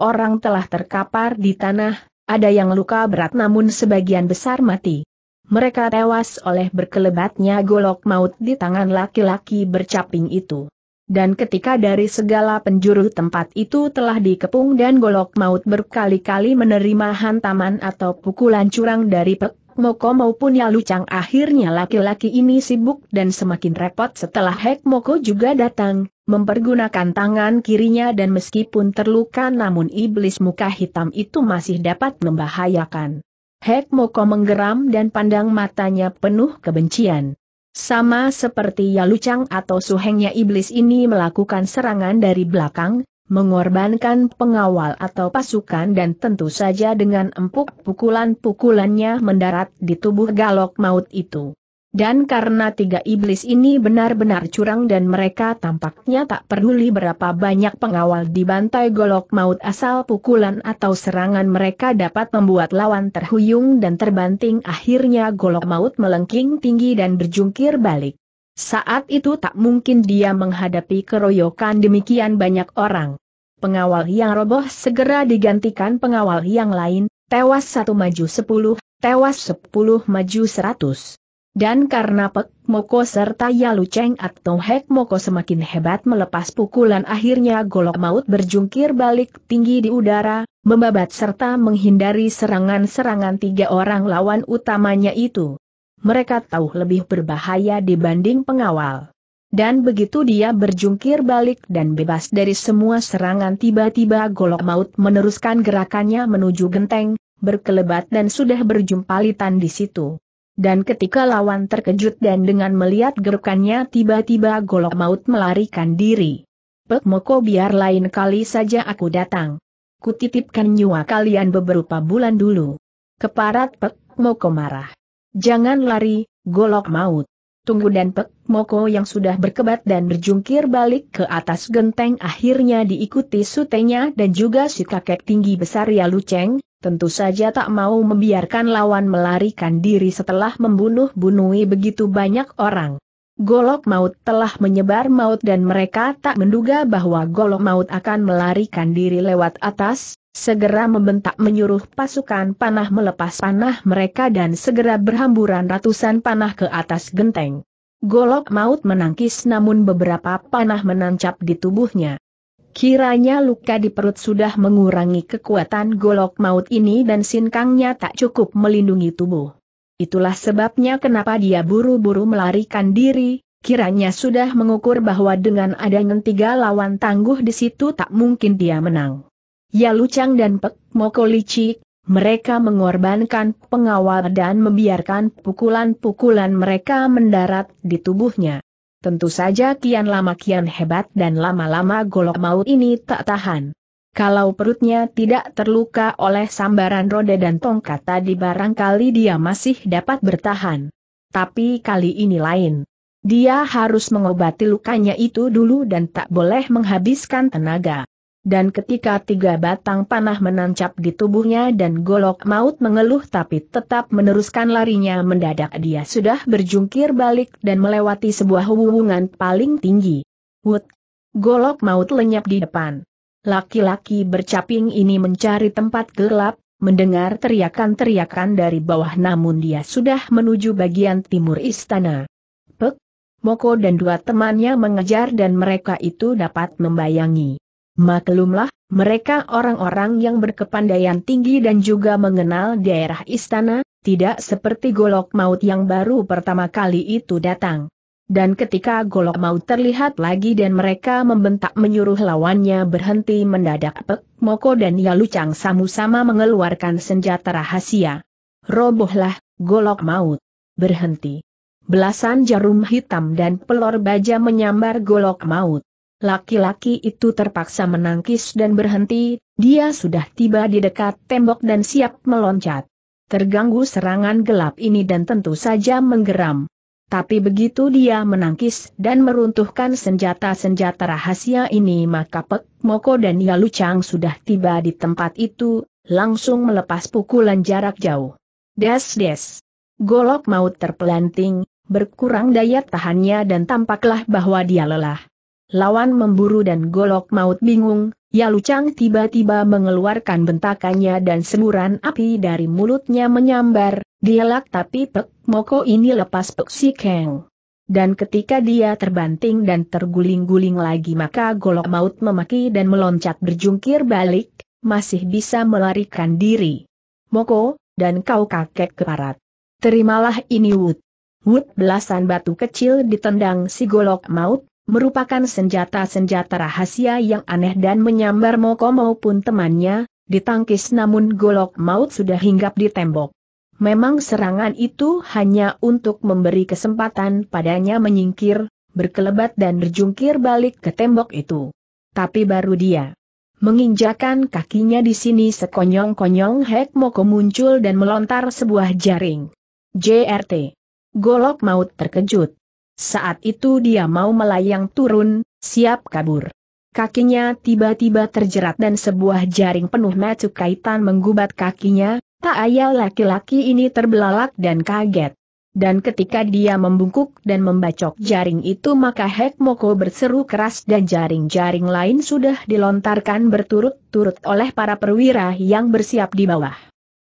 [SPEAKER 1] orang telah terkapar di tanah, ada yang luka berat namun sebagian besar mati. Mereka tewas oleh berkelebatnya golok maut di tangan laki-laki bercaping itu. Dan ketika dari segala penjuru tempat itu telah dikepung dan golok maut berkali-kali menerima hantaman atau pukulan curang dari Pek Moko maupun Yalucang akhirnya laki-laki ini sibuk dan semakin repot setelah Hek Moko juga datang, mempergunakan tangan kirinya dan meskipun terluka namun iblis muka hitam itu masih dapat membahayakan. Hek Moko menggeram dan pandang matanya penuh kebencian. Sama seperti Yalucang atau suhengnya iblis ini melakukan serangan dari belakang, mengorbankan pengawal atau pasukan dan tentu saja dengan empuk pukulan-pukulannya mendarat di tubuh galok maut itu. Dan karena tiga iblis ini benar-benar curang dan mereka tampaknya tak peduli berapa banyak pengawal di bantai golok maut asal pukulan atau serangan mereka dapat membuat lawan terhuyung dan terbanting akhirnya golok maut melengking tinggi dan berjungkir balik. Saat itu tak mungkin dia menghadapi keroyokan demikian banyak orang. Pengawal yang roboh segera digantikan pengawal yang lain, tewas satu maju sepuluh, tewas sepuluh maju seratus. Dan karena Pek Moko serta Yalu Cheng atau Hek Moko semakin hebat melepas pukulan akhirnya golok maut berjungkir balik tinggi di udara, membabat serta menghindari serangan-serangan tiga orang lawan utamanya itu. Mereka tahu lebih berbahaya dibanding pengawal. Dan begitu dia berjungkir balik dan bebas dari semua serangan tiba-tiba golok maut meneruskan gerakannya menuju genteng, berkelebat dan sudah berjumpalitan di situ. Dan ketika lawan terkejut dan dengan melihat gerukannya tiba-tiba golok maut melarikan diri. Pek Moko biar lain kali saja aku datang. Kutitipkan nyawa kalian beberapa bulan dulu. Keparat Pek Moko marah. Jangan lari, golok maut. Tunggu dan Pek Moko yang sudah berkebat dan berjungkir balik ke atas genteng akhirnya diikuti sutenya dan juga si kakek tinggi besar Yalu Cheng, tentu saja tak mau membiarkan lawan melarikan diri setelah membunuh bunuhi begitu banyak orang. Golok maut telah menyebar maut dan mereka tak menduga bahwa golok maut akan melarikan diri lewat atas, segera membentak menyuruh pasukan panah melepas panah mereka dan segera berhamburan ratusan panah ke atas genteng. Golok maut menangkis namun beberapa panah menancap di tubuhnya. Kiranya luka di perut sudah mengurangi kekuatan golok maut ini dan sinkangnya tak cukup melindungi tubuh. Itulah sebabnya kenapa dia buru-buru melarikan diri, kiranya sudah mengukur bahwa dengan adanya tiga lawan tangguh di situ tak mungkin dia menang. Ya Lucang dan Pek Mokolicik, mereka mengorbankan pengawal dan membiarkan pukulan-pukulan mereka mendarat di tubuhnya. Tentu saja kian lama kian hebat dan lama-lama golok maut ini tak tahan. Kalau perutnya tidak terluka oleh sambaran roda dan tongkat tadi barangkali dia masih dapat bertahan. Tapi kali ini lain. Dia harus mengobati lukanya itu dulu dan tak boleh menghabiskan tenaga dan ketika tiga batang panah menancap di tubuhnya dan golok maut mengeluh tapi tetap meneruskan larinya mendadak dia sudah berjungkir balik dan melewati sebuah hubungan paling tinggi. Wut! Golok maut lenyap di depan. Laki-laki bercaping ini mencari tempat gelap, mendengar teriakan-teriakan dari bawah namun dia sudah menuju bagian timur istana. Pek! Moko dan dua temannya mengejar dan mereka itu dapat membayangi Maklumlah, mereka orang-orang yang berkepandaian tinggi dan juga mengenal daerah istana, tidak seperti golok maut yang baru pertama kali itu datang. Dan ketika golok maut terlihat lagi dan mereka membentak menyuruh lawannya berhenti mendadak Pek Moko dan Yalucang sama-sama mengeluarkan senjata rahasia. Robohlah, golok maut. Berhenti. Belasan jarum hitam dan pelor baja menyambar golok maut. Laki-laki itu terpaksa menangkis dan berhenti, dia sudah tiba di dekat tembok dan siap meloncat. Terganggu serangan gelap ini dan tentu saja menggeram. Tapi begitu dia menangkis dan meruntuhkan senjata-senjata rahasia ini maka Pek Moko dan Yalucang sudah tiba di tempat itu, langsung melepas pukulan jarak jauh. Des-des. Golok maut terpelanting, berkurang daya tahannya dan tampaklah bahwa dia lelah. Lawan memburu dan golok maut bingung, Yalucang tiba-tiba mengeluarkan bentakannya dan semburan api dari mulutnya menyambar, dielak tapi Pek Moko ini lepas Pek Si Keng. Dan ketika dia terbanting dan terguling-guling lagi maka golok maut memaki dan meloncat berjungkir balik, masih bisa melarikan diri. Moko, dan kau kakek keparat. Terimalah ini Wut. Wut belasan batu kecil ditendang si golok maut, merupakan senjata-senjata rahasia yang aneh dan menyambar Moko maupun temannya, ditangkis namun golok maut sudah hinggap di tembok. Memang serangan itu hanya untuk memberi kesempatan padanya menyingkir, berkelebat dan berjungkir balik ke tembok itu. Tapi baru dia menginjakan kakinya di sini sekonyong-konyong Hek Moko muncul dan melontar sebuah jaring. JRT. Golok maut terkejut. Saat itu dia mau melayang turun, siap kabur. Kakinya tiba-tiba terjerat dan sebuah jaring penuh metu kaitan menggubat kakinya, tak ayal laki-laki ini terbelalak dan kaget. Dan ketika dia membungkuk dan membacok jaring itu maka Hek Moko berseru keras dan jaring-jaring lain sudah dilontarkan berturut-turut oleh para perwira yang bersiap di bawah.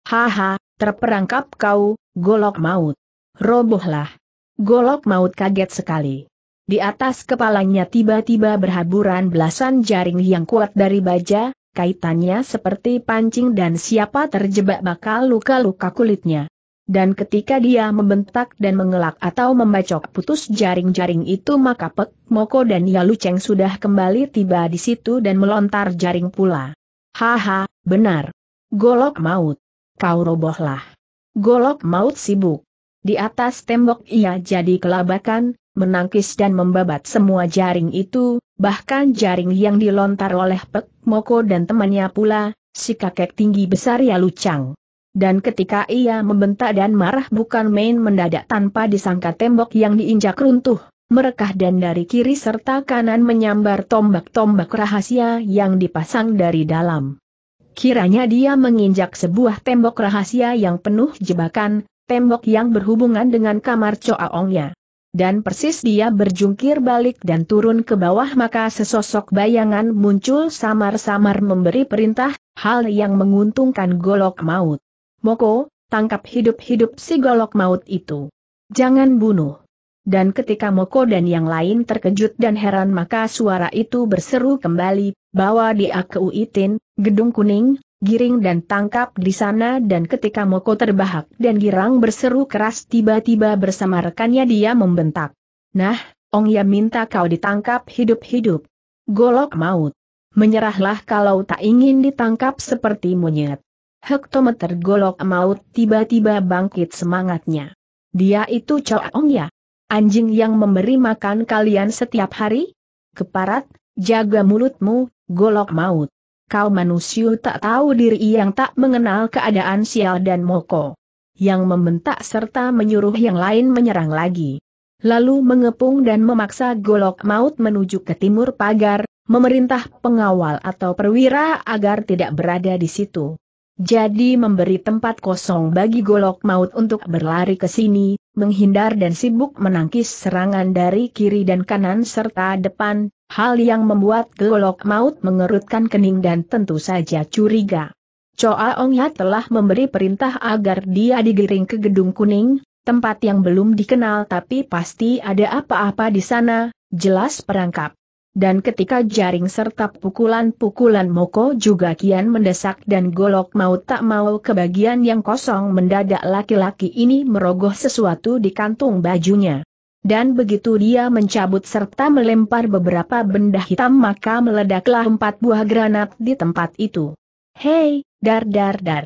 [SPEAKER 1] Haha, terperangkap kau, golok maut. Robohlah. Golok maut kaget sekali. Di atas kepalanya tiba-tiba berhaburan belasan jaring yang kuat dari baja, kaitannya seperti pancing dan siapa terjebak bakal luka-luka kulitnya. Dan ketika dia membentak dan mengelak atau membacok putus jaring-jaring itu maka Pek Moko dan Yalu sudah kembali tiba di situ dan melontar jaring pula. Haha, benar. Golok maut. Kau robohlah. Golok maut sibuk. Di atas tembok ia jadi kelabakan, menangkis dan membabat semua jaring itu, bahkan jaring yang dilontar oleh Pek Moko dan temannya pula, si kakek tinggi besar ya lucang. Dan ketika ia membentak dan marah bukan main mendadak tanpa disangka tembok yang diinjak runtuh, merekah dan dari kiri serta kanan menyambar tombak-tombak rahasia yang dipasang dari dalam. Kiranya dia menginjak sebuah tembok rahasia yang penuh jebakan, tembok yang berhubungan dengan kamar Coaongnya. Dan persis dia berjungkir balik dan turun ke bawah maka sesosok bayangan muncul samar-samar memberi perintah, hal yang menguntungkan golok maut. Moko, tangkap hidup-hidup si golok maut itu. Jangan bunuh. Dan ketika Moko dan yang lain terkejut dan heran maka suara itu berseru kembali, bawa dia ke Uitin, Gedung Kuning, giring dan tangkap di sana dan ketika Moko terbahak dan girang berseru keras tiba-tiba bersama rekannya dia membentak. Nah, Ong Ya minta kau ditangkap hidup-hidup. Golok maut. Menyerahlah kalau tak ingin ditangkap seperti monyet. Hektometer golok maut tiba-tiba bangkit semangatnya. Dia itu Cao Ong Ya. Anjing yang memberi makan kalian setiap hari? Keparat, jaga mulutmu, golok maut kau manusia tak tahu diri yang tak mengenal keadaan sial dan moko. Yang membentak serta menyuruh yang lain menyerang lagi. Lalu mengepung dan memaksa golok maut menuju ke timur pagar, memerintah pengawal atau perwira agar tidak berada di situ. Jadi memberi tempat kosong bagi golok maut untuk berlari ke sini, menghindar dan sibuk menangkis serangan dari kiri dan kanan serta depan, hal yang membuat Golok Maut mengerutkan kening dan tentu saja curiga. Choa Ong Yat telah memberi perintah agar dia digiring ke gedung kuning, tempat yang belum dikenal tapi pasti ada apa-apa di sana, jelas perangkap. Dan ketika jaring serta pukulan-pukulan Moko juga kian mendesak dan golok Maut tak mau ke bagian yang kosong mendadak laki-laki ini merogoh sesuatu di kantung bajunya dan begitu dia mencabut serta melempar beberapa benda hitam maka meledaklah empat buah granat di tempat itu. Hei, dar dar dar.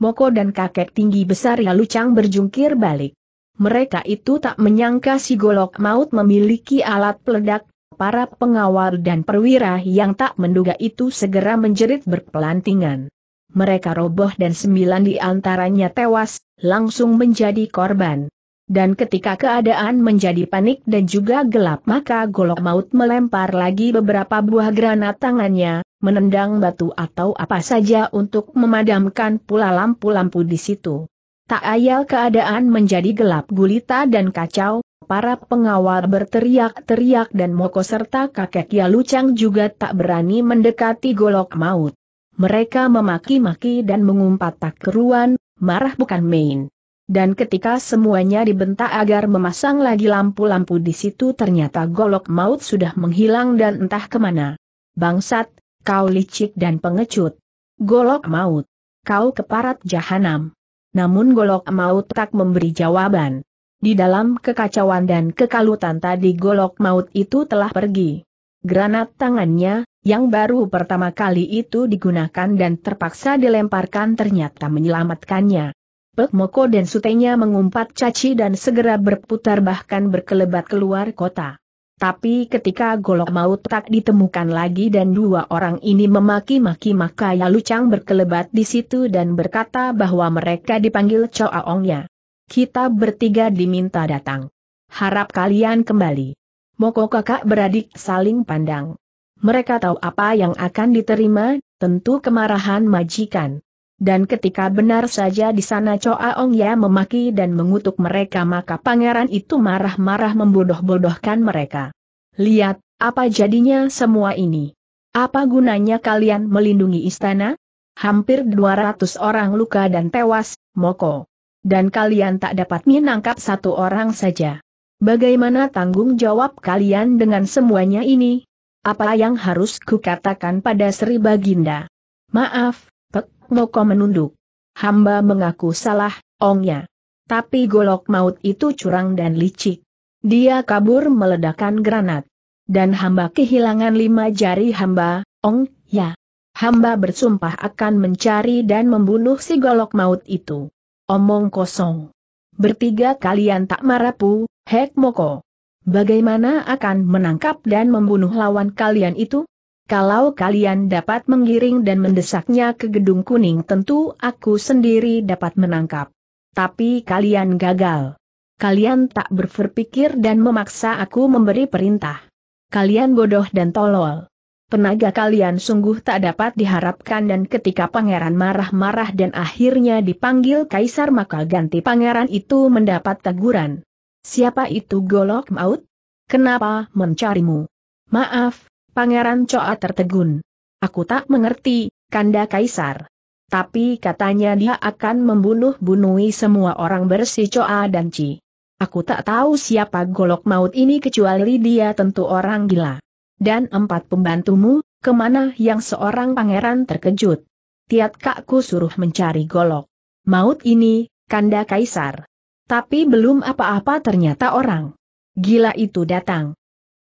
[SPEAKER 1] Moko dan kakek tinggi besar ya Lucang berjungkir balik. Mereka itu tak menyangka si golok maut memiliki alat peledak, para pengawal dan perwira yang tak menduga itu segera menjerit berpelantingan. Mereka roboh dan sembilan di antaranya tewas, langsung menjadi korban. Dan ketika keadaan menjadi panik dan juga gelap maka golok maut melempar lagi beberapa buah granat tangannya, menendang batu atau apa saja untuk memadamkan pula lampu-lampu di situ. Tak ayal keadaan menjadi gelap gulita dan kacau, para pengawal berteriak-teriak dan Moko serta kakek Yalucang juga tak berani mendekati golok maut. Mereka memaki-maki dan mengumpat tak keruan, marah bukan main. Dan ketika semuanya dibentak agar memasang lagi lampu-lampu di situ ternyata golok maut sudah menghilang dan entah kemana. Bangsat, kau licik dan pengecut. Golok maut. Kau keparat jahanam. Namun golok maut tak memberi jawaban. Di dalam kekacauan dan kekalutan tadi golok maut itu telah pergi. Granat tangannya, yang baru pertama kali itu digunakan dan terpaksa dilemparkan ternyata menyelamatkannya. Pek Moko dan sutenya mengumpat caci dan segera berputar bahkan berkelebat keluar kota. Tapi ketika golok maut tak ditemukan lagi dan dua orang ini memaki-maki maka Yalucang berkelebat di situ dan berkata bahwa mereka dipanggil Aongnya. Kita bertiga diminta datang. Harap kalian kembali. Moko kakak beradik saling pandang. Mereka tahu apa yang akan diterima, tentu kemarahan majikan. Dan ketika benar saja di sana Coa Ong Ya memaki dan mengutuk mereka maka pangeran itu marah-marah membodoh-bodohkan mereka. Lihat, apa jadinya semua ini? Apa gunanya kalian melindungi istana? Hampir 200 orang luka dan tewas, Moko. Dan kalian tak dapat menangkap satu orang saja. Bagaimana tanggung jawab kalian dengan semuanya ini? Apa yang harus kukatakan pada Sri Baginda? Maaf, Moko menunduk. Hamba mengaku salah, ongnya. Tapi golok maut itu curang dan licik. Dia kabur meledakan granat. Dan hamba kehilangan lima jari hamba, ong, ya. Hamba bersumpah akan mencari dan membunuh si golok maut itu. Omong kosong. Bertiga kalian tak marapu, hek moko. Bagaimana akan menangkap dan membunuh lawan kalian itu? Kalau kalian dapat menggiring dan mendesaknya ke gedung kuning tentu aku sendiri dapat menangkap. Tapi kalian gagal. Kalian tak berpikir dan memaksa aku memberi perintah. Kalian bodoh dan tolol. Tenaga kalian sungguh tak dapat diharapkan dan ketika pangeran marah-marah dan akhirnya dipanggil kaisar maka ganti pangeran itu mendapat teguran. Siapa itu golok maut? Kenapa mencarimu? Maaf, Pangeran Coa tertegun. Aku tak mengerti, Kanda Kaisar. Tapi katanya dia akan membunuh bunuhi semua orang bersih Coa dan Ci. Aku tak tahu siapa golok maut ini kecuali dia tentu orang gila. Dan empat pembantumu, kemana yang seorang pangeran terkejut. Tiat kakku suruh mencari golok. Maut ini, Kanda Kaisar. Tapi belum apa-apa ternyata orang. Gila itu datang.